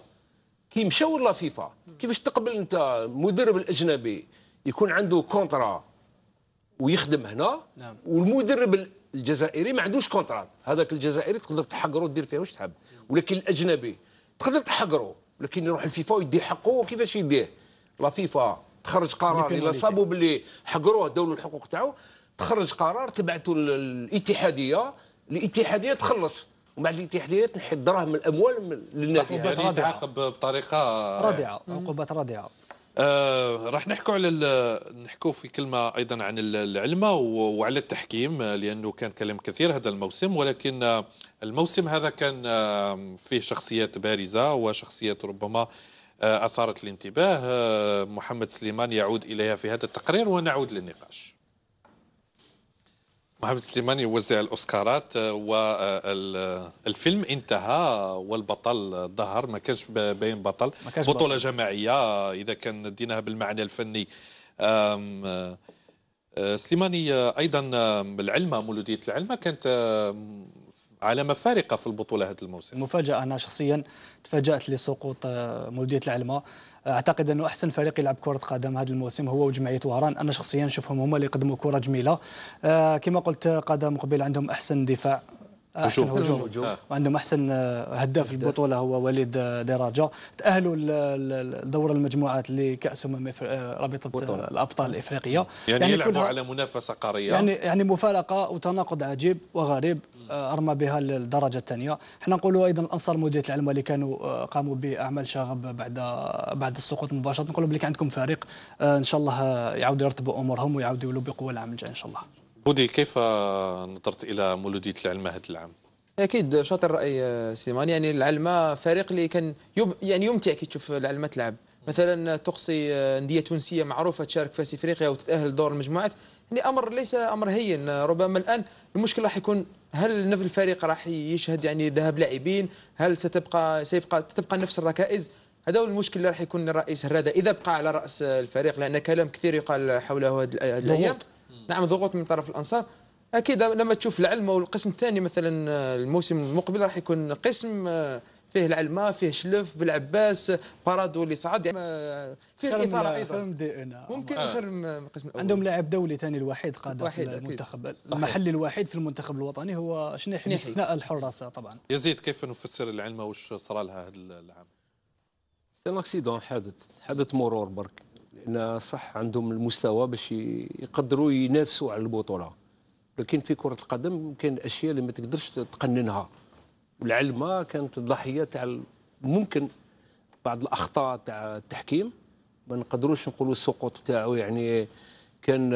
كي مشاو لافيفا كيفاش تقبل انت مدرب الاجنبي يكون عنده كونترا ويخدم هنا نعم. والمدرب الجزائري ما عندوش كونترا هذاك الجزائري تقدر تحقره دير فيه واش تحب ولكن الاجنبي تقدر تحقره ولكن يروح الفيفا ويدي حقه كيفاش يديه لا فيفا تخرج قرار الا صابوا باللي حقروه دولوا الحقوق تاعو تخرج قرار تبعته الاتحاديه الاتحاديه تخلص ومع الاتحادات نحضرها من الاموال للنادي يعني يتعاقب بطريقه رادعه عقوبات رادعه آه راح نحكوا على نحكوا في كلمه ايضا عن العلمه وعلى التحكيم آه، لانه كان كلام كثير هذا الموسم ولكن آه، الموسم هذا كان آه، فيه شخصيات بارزه وشخصيات ربما اثارت الانتباه محمد سليمان يعود اليها في هذا التقرير ونعود للنقاش محمد سليماني يوزع الأوسكارات آه، والفيلم آه، آه، انتهى والبطل ظهر ما كانش باين بطل كانش بطولة جماعية إذا كان ديناها بالمعنى الفني سليماني أيضا العلمة مولودية العلمة كانت علامة فارقة في البطولة هذا الموسم مفاجأة أنا شخصيا تفاجأت لسقوط آه، مولودية العلمة اعتقد انه احسن فريق يلعب كره قدم هذا الموسم هو وجمعيه وهران انا شخصيا نشوفهم هما اللي يقدموا كره جميله آه كما قلت قدم قبيل عندهم احسن دفاع احسن هجوم, هجوم. آه. وعندهم احسن هداف البطوله هو وليد دراجه تاهلوا لدور المجموعات لكاس امم آه، رابطه بطولة. الابطال آه. الافريقيه يعني, يعني يلعبوا على منافسه قاريه يعني يعني مفارقه وتناقض عجيب وغريب ارمى بها للدرجه الثانيه حنا نقولوا ايضا الانصار مديريه العلم اللي كانوا قاموا باعمال شاغب بعد بعد السقوط مباشره نقولوا بلي عندكم فريق ان شاء الله يعاودوا يرتبوا امورهم ويعاودوا يولوا بقوه العام الجاي ان شاء الله بودي كيف نظرت الى مولوديه العلمه هذا العام؟ اكيد شاطر راي سليمان يعني العلمه فريق اللي كان يب يعني يمتع كي تشوف العلمه تلعب مثلا تقصي انديه تونسيه معروفه تشارك في افريقيا وتتاهل دور المجموعات يعني امر ليس امر هين ربما الان المشكل راح يكون هل نفس الفريق راح يشهد يعني ذهاب لاعبين هل ستبقى سيبقى تبقى نفس الركائز هذا هو المشكل اللي راح يكون الرئيس الرادة اذا بقى على راس الفريق لان كلام كثير يقال حوله هذه الايام نعم ضغوط من طرف الانصار اكيد لما تشوف العلمه والقسم الثاني مثلا الموسم المقبل راح يكون قسم آه، فيه العلمه فيه شلف بالعباس بارادو اللي صعد يعني فيه الاثاره ايضا ممكن اخر آه. القسم الاول عندهم لاعب دولي ثاني الوحيد قاده في المنتخب المحلي الوحيد في المنتخب الوطني هو شنيحي اثناء الحراس طبعا يزيد كيف نفسر العلمه وش صرالها لها هذا العام؟ سي اكسيدون حادث حادث مرور برك فرقنا صح عندهم المستوى باش يقدروا ينافسوا على البطوله لكن في كره القدم كاين اشياء اللي ما تقدرش تقننها والعلمه كانت الضحيه تاع ممكن بعض الاخطاء تاع التحكيم ما نقدروش نقولوا السقوط تاعو يعني كان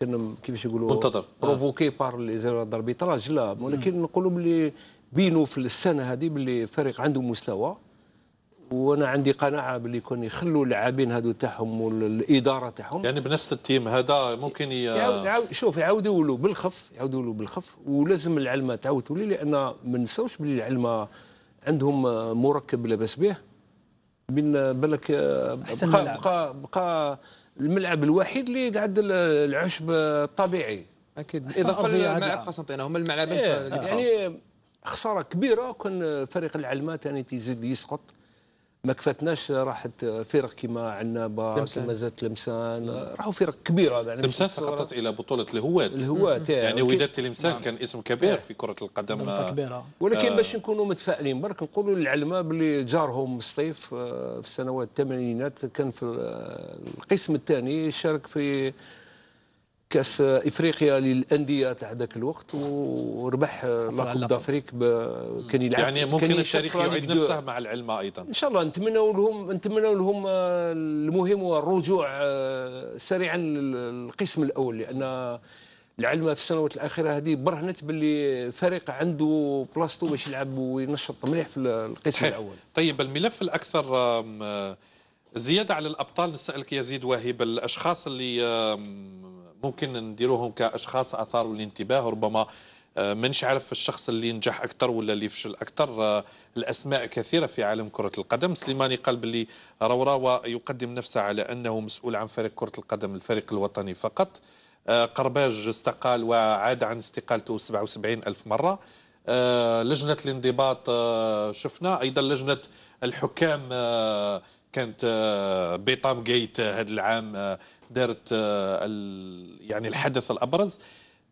كان كيفاش يقولوا منتظر بروفوكي بار لي لا ولكن نقولوا بلي بينوا في السنه هذه بلي فريق عنده مستوى وانا عندي قناعه باللي يكون يخلوا اللاعبين هذو تاعهم والاداره تاعهم يعني بنفس التيم هذا ممكن ي... يعود يعود شوف يعاودوا له بالخف يعاودوا له بالخف ولازم العلمه تعاود تولي لان ما نساوش باللي العلمه عندهم مركب لاباس به من بالك آه، بقى, بقى بقى الملعب الوحيد اللي قعد العشب الطبيعي اكيد اضافه للملعب قسنطينه هما الملعبين إيه. يعني خساره كبيره كان فريق العلمه ثاني تزيد يسقط ما كفتناش راحت فرق كما عنابه بار كما زادت راحوا فرق كبيره يعني تلمسان سقطت الى بطوله الهوات الهوات يعني, يعني وداد تلمسان نعم. كان اسم كبير في كره القدم كبيرة. ولكن آه. باش نكونوا متفائلين برك نقولوا للعلماء باللي جارهم سطيف آه، في السنوات الثمانينات كان في القسم الثاني شارك في كاس افريقيا للانديه تاع ذاك الوقت وربح لاكوب دافريك كان يلعب يعني ممكن التاريخ يعيد نفسه مع العلم ايضا ان شاء الله نتمنوا لهم نتمنوا لهم آه، المهم هو الرجوع آه، سريعا للقسم الاول لان العلمه في السنوات الاخيره هذه برهنت باللي فريق عنده بلاصتو باش يلعب وينشط مليح في القسم حي. الاول طيب الملف الاكثر آه، زياده على الابطال نسالك يزيد واهب الاشخاص اللي ممكن نديروهم كاشخاص اثاروا الانتباه ربما آه، منش عارف الشخص اللي نجح اكثر ولا اللي فشل اكثر آه، الاسماء كثيره في عالم كره القدم سليماني قال بلي روراوا يقدم نفسه على انه مسؤول عن فريق كره القدم الفريق الوطني فقط آه، قرباج استقال وعاد عن استقالته 77 ألف مرة لجنة الانضباط شفنا أيضا لجنة الحكام كانت بيطام جيت هذا العام دارت آه، يعني الحدث الابرز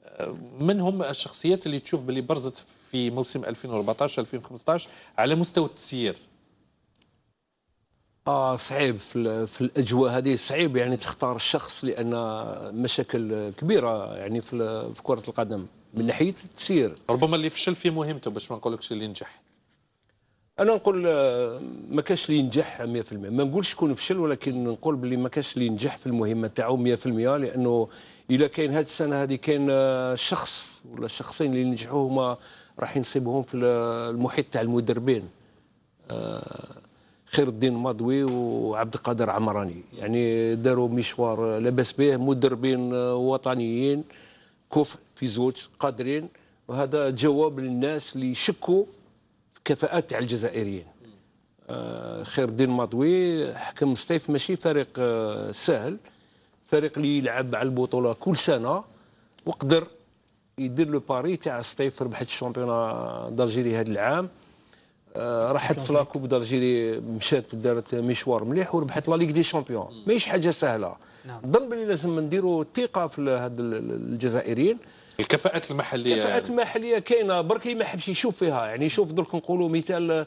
آه، من هم الشخصيات اللي تشوف باللي برزت في موسم 2014 2015 على مستوى التسيير اه صعيب في, في الاجواء هذه صعيب يعني تختار الشخص لان مشاكل كبيره يعني في, في كره القدم من ناحيه التسيير ربما اللي فشل في مهمته باش ما نقولكش اللي نجح انا نقول آه، ما كاش اللي ينجح 100% ما نقولش شكون فشل ولكن نقول باللي ما كاش اللي ينجح في المهمه تاعو 100% لانه الا كاين هذه السنه هذه كاين آه، شخص ولا شخصين اللي نجحوا هما راح ينصيبهم في المحيط تاع المدربين آه، خير الدين مضوي وعبد القادر عمراني يعني داروا مشوار لاباس به مدربين وطنيين كفء في زوج قادرين وهذا جواب للناس اللي شكوا كفاءات تاع الجزائريين آه، خير الدين مطوي حكم سطيف ماشي فريق آه، سهل فريق اللي يلعب على البطوله كل سنه وقدر يدير لو باري تاع سطيف ربحت الشامبيون دالجيري هذا العام آه، راحت في لاكوب دالجيري مشات دارت مشوار مليح وربحت لا ليغ دي شامبيون ماهيش حاجه سهله نظن نعم. بلي لازم نديروا ثقه في هاد الجزائريين الكفاءات المحليه الكفاءات يعني. المحليه كاينه برك اللي ما حبش يشوف فيها يعني يشوف درك نقولوا مثال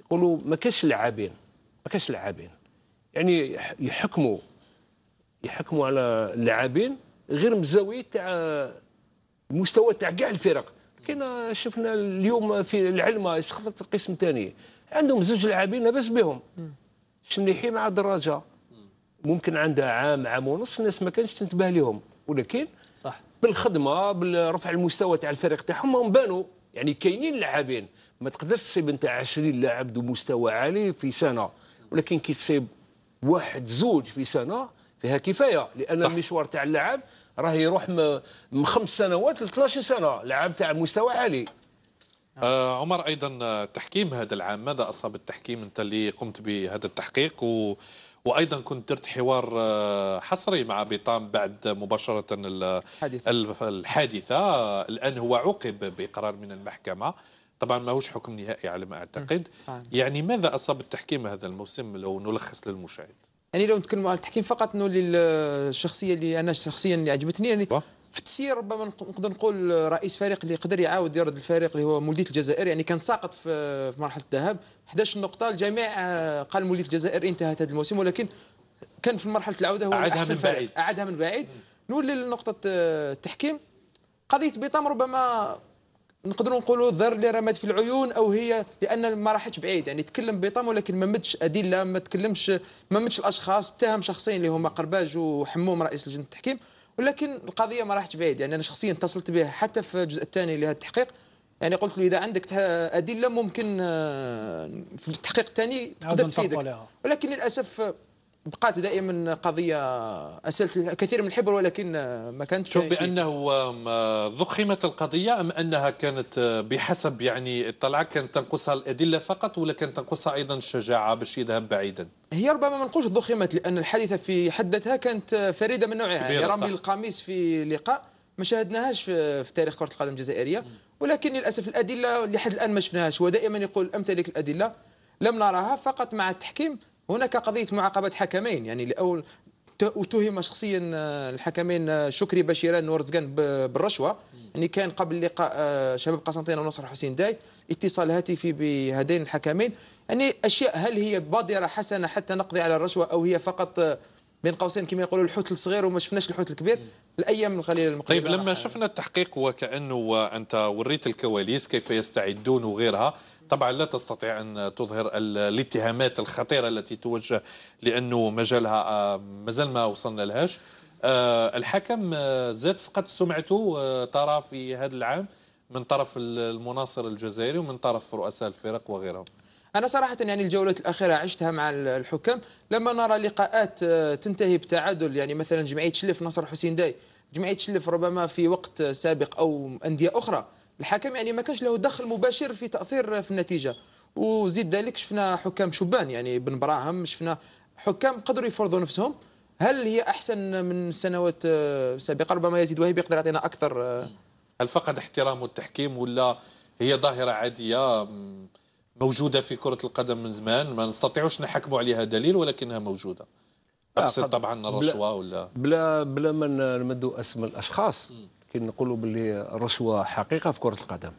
يقولوا ما كاش لاعبين ما كاش لاعبين يعني يحكموا يحكموا على اللاعبين غير من الزاويه تاع المستوى تاع كاع الفرق كاين شفنا اليوم في العلمه سقطت القسم الثاني عندهم زوج لاعبين لاباس بهم شنيحي مع دراجة ممكن عندها عام عام ونص الناس ما كانتش تنتبه لهم ولكن صح بالخدمه بالرفع المستوى تاع الفريق تاعهم هم بانوا يعني كاينين لاعبين ما تقدرش تصيب انت 20 لاعب ذو مستوى عالي في سنه ولكن كي تصيب واحد زوج في سنه فيها كفايه لان صح. المشوار تاع اللاعب راه يروح من خمس سنوات ل 12 سنه لاعب تاع مستوى عالي آه عمر ايضا التحكيم آه، هذا العام ماذا اصاب التحكيم انت اللي قمت بهذا التحقيق و وايضا كنت درت حوار آه، حصري مع بيطام بعد مباشره الحادثه, الحادثة. الان هو عوقب باقرار من المحكمه طبعا ماهوش حكم نهائي على ما اعتقد يعني ماذا اصاب التحكيم هذا الموسم لو نلخص للمشاهد يعني لو نتكلموا على التحكيم فقط انه للشخصيه اللي انا شخصيا اللي عجبتني يعني في التسيير ربما نقدر نقول رئيس فريق اللي يقدر يعاود يرد الفريق اللي هو مولديه الجزائر يعني كان ساقط في مرحله الذهاب 11 نقطه الجميع آه، قال مولديه الجزائر انتهت هذا الموسم ولكن كان في مرحله العوده هو اعادها من بعيد اعادها من بعيد نولي لنقطه آه، التحكيم قضيه بيطام ربما نقدروا نقولوا الذر اللي رمت في العيون او هي لان ما راحتش بعيد يعني تكلم بيطام ولكن ما مدش ادله ما تكلمش ما مدش الاشخاص اتهم شخصين اللي هما قرباج وحموم رئيس لجنه التحكيم ولكن القضيه ما راحت بعيد يعني انا شخصيا اتصلت به حتى في الجزء الثاني لهذا التحقيق يعني قلت له اذا عندك ادله ممكن آه، في التحقيق الثاني تقدر تفيدك ولكن للاسف آه، بقات دائما قضيه اسالت الكثير من الحبر ولكن ما كانت شوف بانه ضخمت القضيه ام انها كانت آه، بحسب يعني الطلعه كانت تنقصها الادله فقط ولا كانت تنقصها ايضا الشجاعه باش يذهب بعيدا؟ هي ربما ما نقولش ضخمت لان الحادثه في حد ذاتها كانت فريده من نوعها يعني رمي القميص في لقاء ما شاهدناهاش في تاريخ كره القدم الجزائريه ولكن للاسف الادله لحد الان ما شفناهاش ودائما يقول امتلك الادله لم نراها فقط مع التحكيم هناك قضيه معاقبه حكمين يعني لاول اتهم شخصيا آه، الحكمين آه، شكري بشيران ورزقان بالرشوه يعني كان قبل لقاء آه، شباب قسنطينه ونصر حسين داي اتصال هاتفي بهذين الحكمين يعني اشياء هل هي بادره حسنه حتى نقضي على الرشوه او هي فقط بين قوسين كما يقولوا الحوت الصغير وما شفناش الحوت الكبير الايام القليله المقبله طيب لما شفنا التحقيق وكانه انت وريت الكواليس كيف يستعدون وغيرها طبعا لا تستطيع أن تظهر الاتهامات الخطيرة التي توجه لأنه مجالها آه، مازال ما وصلنا لهاش آه، الحكم آه، زاد فقد سمعته ترى في هذا العام من طرف المناصر الجزائري ومن طرف رؤساء الفرق وغيرهم انا صراحه يعني الجولات الاخيره عشتها مع الحكام لما نرى لقاءات تنتهي بتعادل يعني مثلا جمعيه شلف نصر حسين داي جمعيه شلف ربما في وقت سابق او انديه اخرى الحكم يعني ما كانش له دخل مباشر في تاثير في النتيجه وزيد ذلك شفنا حكام شبان يعني بن براهم شفنا حكام قدروا يفرضوا نفسهم هل هي احسن من سنوات سابقه ربما يزيد وهيب يقدر يعطينا اكثر هل آه. فقد احترام التحكيم ولا هي ظاهره عاديه موجوده في كره القدم من زمان ما نستطيعوش نحكموا عليها دليل ولكنها موجوده اقصد طبعا الرشوه ولا بلا بلا ما نمدوا اسم الاشخاص م. كي نقولوا باللي الرشوه حقيقه في كره القدم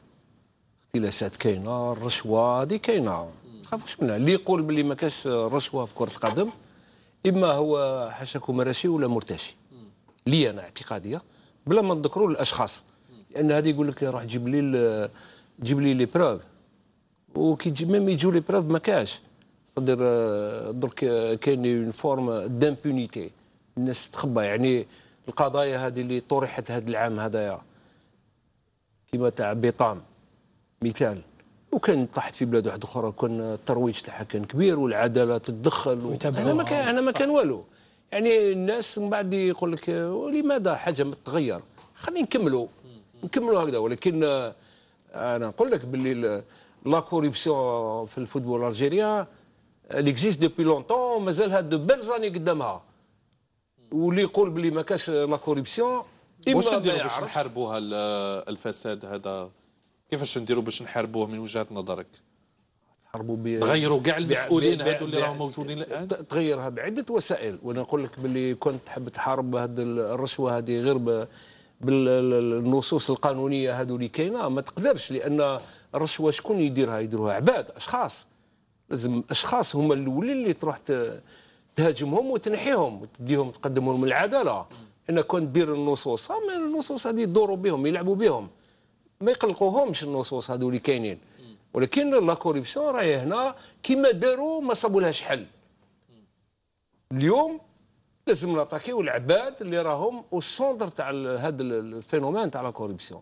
اختلاسات كاينه الرشوه هذه كاينه ما تخافوش منها اللي يقول باللي ما كاش رشوه في كره القدم اما هو حاشاكو مراشي ولا مرتشي لي انا اعتقاديه بلا ما نذكروا الاشخاص لان هذه يقول لك راح جيب لي جيب لي لي بروف وكي تجي ميم يجوا لي بروف ما كاش صدر آه، درك آه، كاين اون فورم دامبونيتي الناس تخبى يعني القضايا هذه اللي طرحت هذا العام هذايا كما تاع بيطام مثال وكان طاحت في بلاد واحد اخرى كان الترويج تاعها كان كبير والعداله تدخل و... انا ما كان انا ما كان والو يعني الناس من بعد يقول لك ولماذا حاجه ما تتغير خلينا نكملوا نكملوا هكذا ولكن آه، انا نقول لك باللي لا كوريبسيون في الفوتبول الجيريان ليكزيست دوبي لونتون مازالها دو بيل زاني قدامها واللي يقول بلي ما كاش لا كوربسيون واش نديروا باش نحاربوا الفساد هذا كيفاش نديروا باش نحاربوه من وجهه نظرك نحاربوا ب غيروا كاع المسؤولين هذو اللي راهم موجودين الان تغيرها بعده وسائل وانا نقول لك باللي كنت تحب تحارب هذه الرشوه هذه غير بالنصوص القانونيه هذو اللي كاينه ما تقدرش لان الرشوه شكون يديرها يديروها عباد اشخاص لازم اشخاص هما الاولين اللي تروح تهاجمهم وتنحيهم وتديهم تقدم لهم العداله ان كون دير النصوص آه، النصوص هذه يدوروا بهم يلعبوا بهم ما يقلقوهمش النصوص هذو اللي كاينين ولكن لا كوريبسيون راهي هنا كيما داروا ما صابوا لهاش حل اليوم لازم نتاكيو العباد اللي راهم او سونتر تاع هذا الفينومين تاع لا كوريبسيون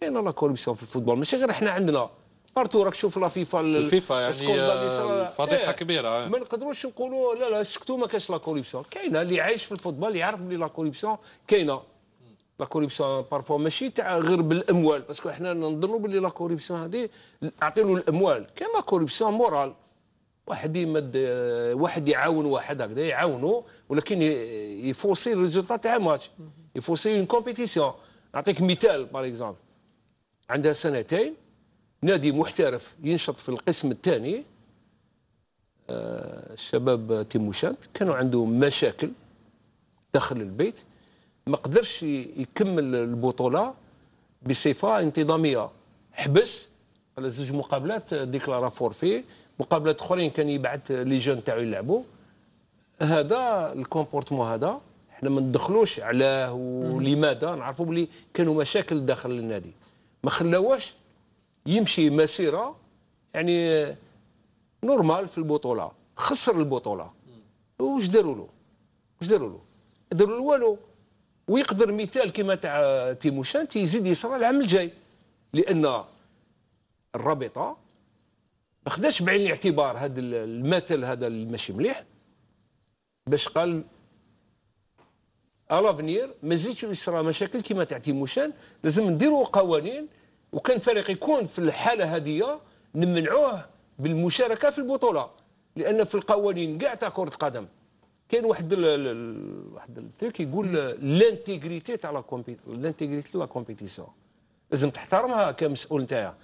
كاينه لا كوريبسيون في الفوتبول ماشي غير احنا عندنا بارتو راك تشوف لا فيفا الفيفا يعني آه، فضيحه إيه. كبيره آه. ما نقدروش نقولوا لا لا سكتوا ما كاش لا كوريبسيون كاينه اللي عايش في الفوتبال يعرف بلي لا كوريبسيون كاينه لا كوريبسيون بارفوا ماشي تاع غير بالاموال باسكو حنا نظنوا بلي لا كوريبسيون هذه له الاموال كاين لا كوريبسيون مورال واحد يمد آه، واحد يعاون واحد هكذا يعاونو ولكن يفوسي الريزولتا تاع ماتش يفوسي اون كومبيتيسيون نعطيك مثال باغ اكزومبل عندها سنتين نادي محترف ينشط في القسم الثاني آه، الشباب تيموشان كانوا عندهم مشاكل داخل البيت ما قدرش يكمل البطوله بصفه انتظاميه حبس على زوج مقابلات ديكلارا فورفي مقابلات اخرين كان يبعث لي جون تاعو يلعبوا هذا الكومبورتمون هذا احنا ما ندخلوش علاه ولماذا نعرفوا بلي كانوا مشاكل داخل النادي ما خلاوش يمشي مسيره يعني نورمال في البطوله خسر البطوله واش داروا له واش داروا له داروا له والو ويقدر مثال كما تاع تيموشان تيزيد يصرى العام الجاي لان الرابطه ما خداش بعين الاعتبار هذا المثل هذا ماشي مليح باش قال الافنير ما يزيدش يصرى مشاكل كما تاع تيموشان لازم نديروا قوانين وكان فريق يكون في الحاله هذه نمنعوه بالمشاركه في البطوله لان في القوانين كاع تاع كره قدم كاين واحد الـ واحد التريك يقول لانتيغريتي تاع لا لانتيغريتي لا كومبيتيسيون لازم تحترمها كمسؤول نتاعها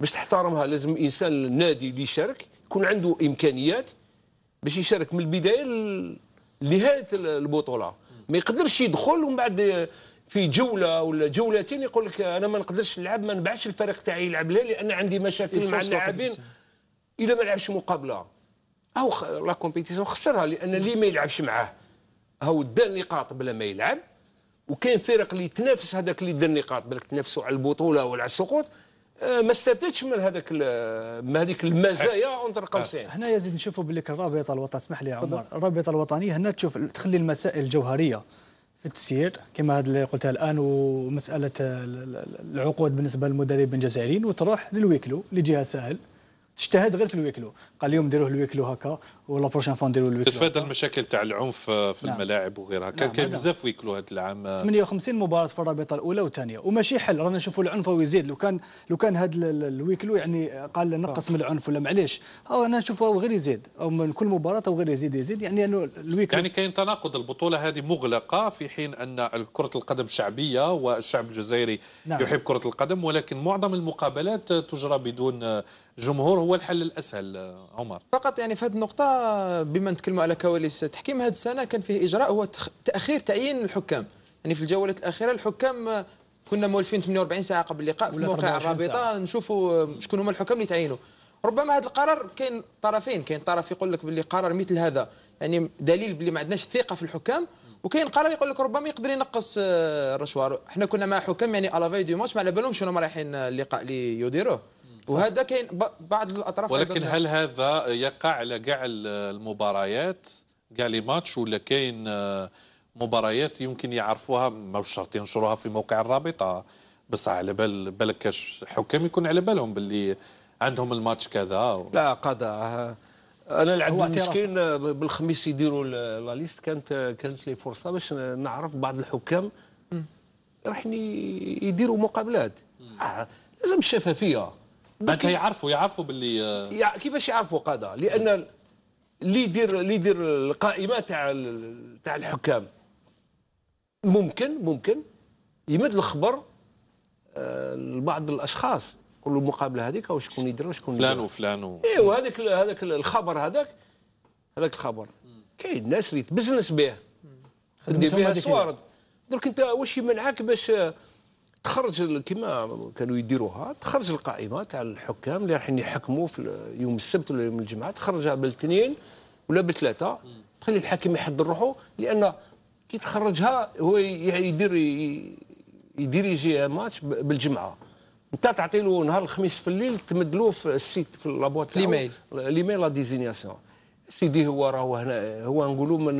باش تحترمها لازم الانسان النادي اللي يشارك يكون عنده امكانيات باش يشارك من البدايه لنهايه البطوله ما يقدرش يدخل ومن بعد في جوله ولا جولتين يقول لك انا ما نقدرش نلعب ما نبعش الفريق تاعي يلعب لا لان عندي مشاكل مع اللاعبين الا ما لعبش مقابله او خ... لا كومبيتيسيون خسرها لان اللي ما يلعبش معاه هو دا نقاط بلا ما يلعب وكاين فرق اللي تنافس هذاك اللي دا النقاط بالك تنافسوا على البطوله ولا على السقوط آه، ما استفدتش من هذاك من هذيك المزايا اونتر آه، قوسين هنا يزيد نشوفوا بالك الرابطه الوطنيه اسمح لي يا عمر الرابطه الوطنيه هنا تشوف تخلي المسائل الجوهريه في التسيير كما هذا اللي قلتها الان ومساله العقود بالنسبه للمدربين الجزائريين وتروح للويكلو لجهه سهل تجتهد غير في الويكلو قال اليوم ديروه الويكلو هكا ولا بروشين فون ديروه الويكلو تتفادى المشاكل تاع العنف في نعم. الملاعب وغيرها نعم، كان نعم. كاين بزاف ويكلو هذا العام 58 مباراه في الرابطه الاولى والثانيه وماشي حل رانا نشوفوا العنف يزيد لو كان لو كان هذا الويكلو يعني قال نقص من العنف ولا معليش او انا نشوفه غير يزيد او من كل مباراه او غير يزيد يزيد يعني انه الويكلو يعني كاين تناقض البطوله هذه مغلقه في حين ان كره القدم شعبيه والشعب الجزائري نعم. يحب كره القدم ولكن معظم المقابلات تجرى بدون الجمهور هو الحل الاسهل آه، عمر فقط يعني في هذه النقطه بما نتكلموا على كواليس التحكيم هذه السنه كان فيه اجراء هو تاخير تعيين الحكام يعني في الجولات الاخيره الحكام آه، كنا مولفين 48 ساعه قبل اللقاء في موقع الرابطه نشوفوا آه، شكون هما الحكام اللي تعينوا ربما هذا القرار كاين طرفين كاين طرف يقول لك باللي قرار مثل هذا يعني دليل باللي ما عندناش ثقه في الحكام وكاين قرار يقول لك ربما يقدر ينقص الرشوه حنا كنا مع حكام يعني الافاي دو ماتش ما على بالهمش شنو رايحين اللقاء اللي يديروه وهذا كاين بعض الاطراف ولكن هل هذا يقع على كاع المباريات كاع لي ماتش ولا كاين آه، مباريات يمكن يعرفوها ماهوش شرط ينشروها في موقع الرابطه بس على بال بالك كاش حكام يكون على بالهم باللي عندهم الماتش كذا و... لا قضاء انا العبد المسكين آه، بالخميس يديروا لا ليست كانت آه، كانت لي فرصه باش نعرف بعض الحكام راح يديروا مقابلات لازم الشفافيه انت يعرفوا يعرفوا باللي آه. كيفاش يعرفوا قاده لان اللي يدير اللي يدير القائمه تاع تاع الحكام ممكن ممكن يمد الخبر آه، لبعض الاشخاص يقول له المقابله هذيك وشكون يدير وشكون فلان وفلان ايوا هذاك هذاك الخبر هذاك هذاك الخبر كاين الناس اللي تبزنس به تدير به صوارد درك انت واش يمنعك باش تخرج كما كانوا يديروها تخرج القائمه تاع الحكام اللي رايحين يحكموا في يوم السبت ولا يوم الجمعه تخرجها بالاثنين ولا بالثلاثه تخلي الحاكم يحضر روحه لان كي تخرجها هو يدير يدير يجي ماتش بالجمعه انت تعطي له نهار الخميس في الليل تمد له في السيت في لابوات في الايميل الايميل لا ديزينياسيون سيدي هو راهو هنا هو نقولوا من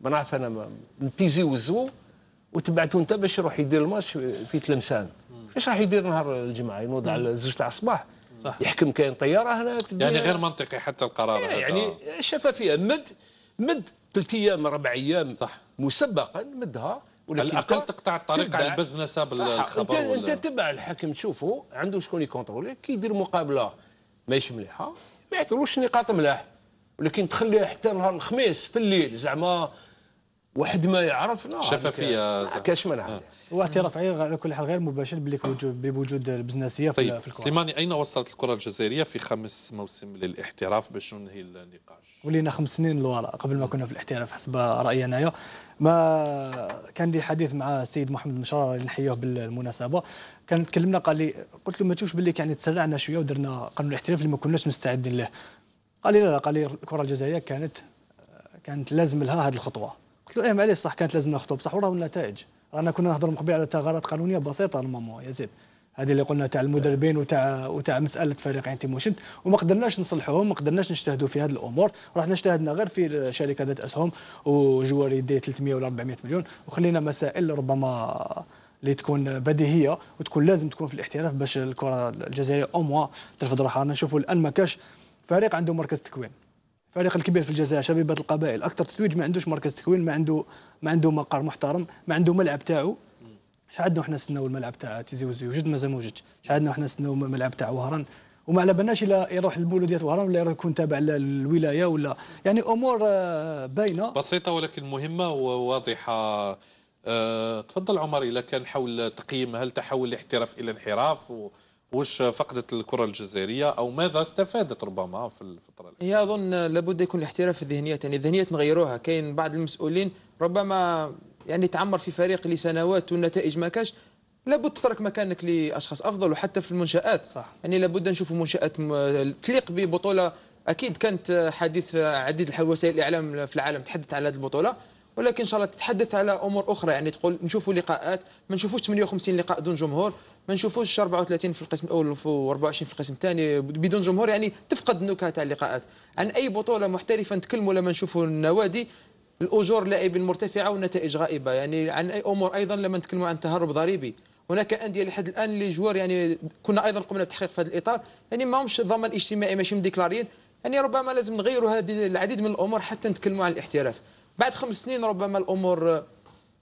ما نعرف انا تيزي وزو وتبعته انت باش يروح يدير الماتش في تلمسان فاش راح يدير نهار الجمعه ينوض على زوج تاع الصباح صح. يحكم كاين طياره هنا يعني غير منطقي حتى القرار هذا يعني الشفافيه مد مد ثلاث ايام اربع ايام صح مسبقا مدها على الاقل تقطع الطريق على البزنسه بالخبر انت انت تبع الحاكم تشوفه عنده شكون يكونترولي كي يدير مقابله ماشي مليحه ما يعطيلوش نقاط ملاح ولكن تخليها حتى نهار الخميس في الليل زعما واحد ما يعرفنا شفافيه آه. كاش منع آه. واعتراف على كل حال غير مباشر بوجود البزنسيه طيب. في الكره سليماني اين وصلت الكره الجزائريه في خمس موسم للاحتراف باش ننهي النقاش ولينا خمس سنين لورا قبل ما كنا في الاحتراف حسب رايي انايا ما كان لي حديث مع السيد محمد مشرار اللي نحيوه بالمناسبه كان تكلمنا قال لي قلت له ما تشوفش باللي يعني تسرعنا شويه ودرنا قانون الاحتراف اللي ما كناش مستعدين له قال لي لا قال لي الكره الجزائريه كانت كانت لازم لها هذه الخطوه قلت له ايه معليش صح كانت لازم نخطب صح وراه النتائج رانا كنا نهضروا قبل على ثغرات قانونيه بسيطه المامون يزيد هذه اللي قلنا تاع المدربين وتاع وتاع مساله فريقين تيموشن وما قدرناش نصلحوهم ما قدرناش نجتهدوا في هذه الامور رحنا اجتهدنا غير في شركه ذات اسهم وجوار يدي 300 ولا 400 مليون وخلينا مسائل ربما اللي تكون بديهيه وتكون لازم تكون في الاحتراف باش الكره الجزائريه او موا ترفض روحها نشوفوا الان ما كاش فريق عنده مركز تكوين الفريق الكبير في الجزائر شبيبه القبائل اكثر تتويج ما عندوش مركز تكوين ما عنده ما عنده مقر محترم ما عنده ملعب تاعو شحال عندنا وحنا الملعب تاع تيزي وزي وجد مازال ما وجدش شحال عندنا احنا نستناو الملعب تاع وهران وما على بالناش الا يروح البولوديات وهران ولا يكون تابع للولايه ولا يعني امور آه، باينه بسيطه ولكن مهمه وواضحه أه تفضل عمر اذا كان حول تقييم هل تحول الاحتراف الى انحراف و وش فقدت الكرة الجزائرية أو ماذا استفادت ربما في الفترة الأخيرة؟ هي أظن لابد يكون الاحتراف في الذهنيات يعني الذهنيات نغيروها كاين بعض المسؤولين ربما يعني تعمر في فريق لسنوات والنتائج ما كاش لابد تترك مكانك لاشخاص افضل وحتى في المنشات صح. يعني لابد نشوفوا منشات تليق ببطوله اكيد كانت حديث عديد وسائل الاعلام في العالم تحدث على هذه البطوله ولكن ان شاء الله تتحدث على امور اخرى يعني تقول نشوفوا لقاءات ما نشوفوش 58 لقاء دون جمهور ما نشوفوش 34 في القسم الاول و24 في القسم الثاني بدون جمهور يعني تفقد النكهه تاع اللقاءات عن اي بطوله محترفه نتكلموا لما نشوفوا النوادي الاجور لاعبين مرتفعه والنتائج غائبه يعني عن اي امور ايضا لما نتكلموا عن تهرب ضريبي هناك انديه لحد الان اللي جوار يعني كنا ايضا قمنا بتحقيق في هذا الاطار يعني ما همش الضمان الاجتماعي ماشي مديكلاريين يعني ربما لازم نغيروا هذه العديد من الامور حتى نتكلموا عن الاحتراف بعد خمس سنين ربما الامور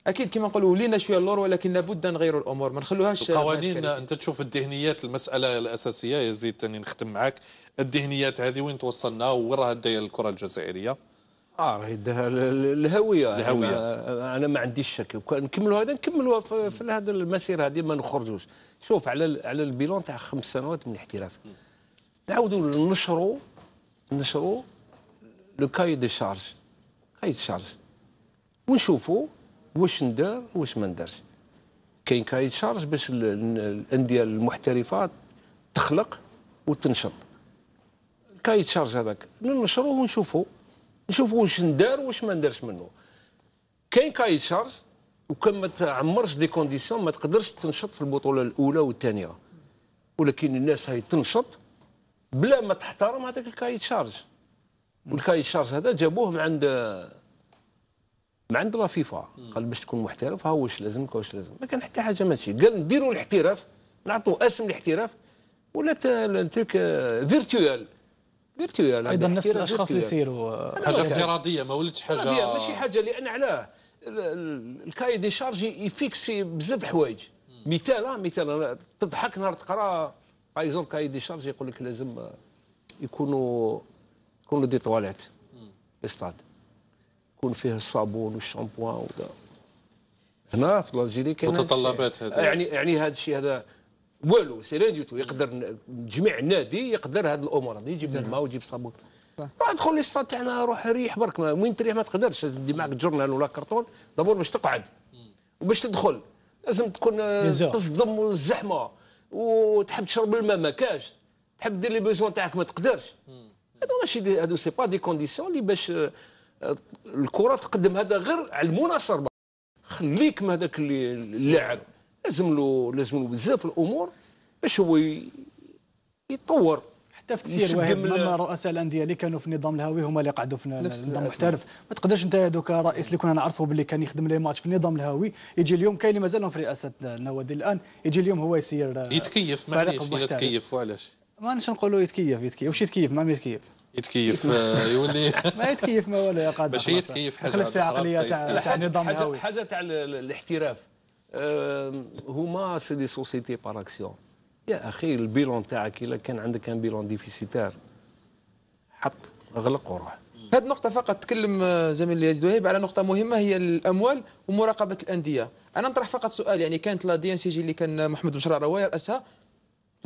اكيد كما نقولوا ولينا شويه اللور ولكن لابد نغيروا الامور ما نخلوهاش القوانين انت تشوف الذهنيات المساله الاساسيه يا زيد ثاني نختم معك الذهنيات هذه وين توصلنا وين راه الكره الجزائريه اه راهي الهويه الهويه انا, ما عنديش شك نكملوا هذا نكملوا في, في هذا المسير هذه ما نخرجوش شوف على على البيلون تاع خمس سنوات من الاحتراف نعاودوا نشروا نشروا لو كاي دي شارج يتشارج ونشوفوا واش ندار واش ما ندارش كاين كاي تشارج باش الانديه المحترفه تخلق وتنشط كاي تشارج هذاك ننشروه ونشوفوا نشوفوا واش ندار واش ما ندارش منه كاين كاي تشارج وكان ما تعمرش دي كونديسيون ما تقدرش تنشط في البطوله الاولى والثانيه ولكن الناس هاي تنشط بلا ما تحترم هذاك الكاي تشارج والكاي تشارج هذا جابوه من عند عند لا فيفا قال باش تكون محترف ها واش لازمك واش لازم ما كان حتى حاجه ماشي قال نديروا الاحتراف نعطوا اسم الاحتراف ولا تريك فيرتوال فيرتوال ايضا نفس الاشخاص اللي يسيروا آه، حاجه افتراضيه ما ولاتش حاجه ماشي حاجه لان علاه الكاي دي شارج يفيكسي بزاف حوايج مثال مثال تضحك نهار تقرا بايزون كاي دي شارج يقول لك لازم آه، يكونوا يكونوا دي طوالات الاستاد يكون فيه الصابون والشامبوان وذا هنا في الجيري كاين متطلبات هذا يعني يعني هذا الشيء هذا والو سي رين ديتو يقدر جميع النادي يقدر هذه الامور هذه يجيب الماء ويجيب صابون ادخل لي ستاد تاعنا روح ريح برك وين تريح ما تقدرش لازم دي معك جورنال ولا كرتون دابور باش تقعد وباش تدخل لازم تكون آه، تصدم الزحمه وتحب تشرب الماء ما كاش تحب دير لي بيزون تاعك ما تقدرش هادو ماشي هادو سي با دي كونديسيون اللي باش آه، الكره تقدم هذا غير على المناصره خليك من هذاك اللي اللاعب لازم له لازم له بزاف الامور باش هو يتطور حتى في تسيير واحد لما رؤساء الانديه اللي كانوا في النظام الهاوي هما اللي قعدوا في النظام المحترف ما تقدرش انت دوكا رئيس اللي كنا نعرفوا باللي كان يخدم لي ماتش في النظام الهاوي يجي اليوم كاين اللي مازالهم في رئاسه النوادي الان يجي اليوم هو يسير آه، يتكيف معليش يتكيف وعلاش ما نش نقولوا يتكيف يتكيف واش يتكيف ما يتكيف يتكيف آه، يولي ما يتكيف ما والو يا قادر باش يتكيف حاجه في عقليه تاع تاع نظام حاجه حاجه تاع الاحتراف هما سي دي سوسيتي بار اكسيون يا اخي البيلون تاعك الا كان عندك ان بيلون ديفيسيتار حط اغلق وروح في هذه النقطة فقط تكلم آه، زميل يزيد وهيب على نقطة مهمة هي الأموال ومراقبة الأندية أنا نطرح فقط سؤال يعني كانت لا دي ان سي جي اللي كان محمد بشرى رواية رأسها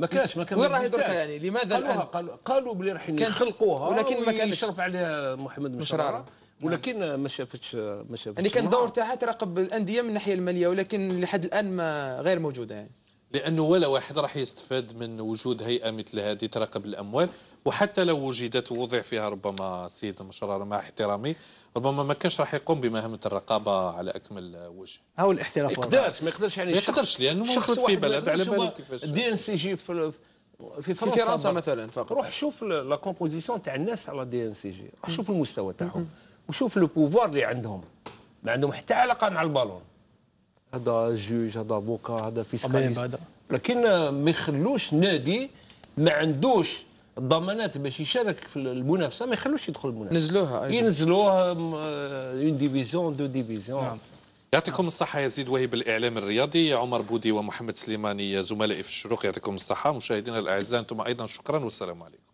ما كانش ما كان وين راهي دركا يعني لماذا قالوها الان قالوا قالوا بلي راح يخلقوها ولكن ما كانش يشرف عليها محمد مشراره نعم. ولكن ما شافتش ما شافتش يعني كان الدور تاعها تراقب الانديه من الناحيه الماليه ولكن لحد الان ما غير موجوده يعني لانه ولا واحد راح يستفاد من وجود هيئه مثل هذه تراقب الاموال وحتى لو وجدت ووضع فيها ربما السيد المشرار مع احترامي ربما ما كانش راح يقوم بمهمه الرقابه على اكمل وجه او الاحتراف يقدرش ما يقدرش يعني ما يقدرش لانه موجود في بلد على باله كيفاش الدي ان سي جي في في فرنسا, في فرنسا مثلا فقط روح شوف لا كومبوزيسيون تاع الناس على دي ان سي جي شوف المستوى تاعهم وشوف لو بوفوار اللي عندهم ما عندهم حتى علاقه مع البالون هذا جوج هذا بوكا هذا فيسكاليست لكن ما يخلوش نادي ما عندوش الضمانات باش يشارك في المنافسه ما يخلوش يدخل المنافسه نزلوها أيضا. ينزلوه اون ديفيزيون دو ديفيزيون نعم. يعطيكم الصحة يزيد وهيب الإعلام الرياضي عمر بودي ومحمد سليماني زملائي في الشروق يعطيكم الصحة مشاهدينا الأعزاء أنتم أيضا شكرا والسلام عليكم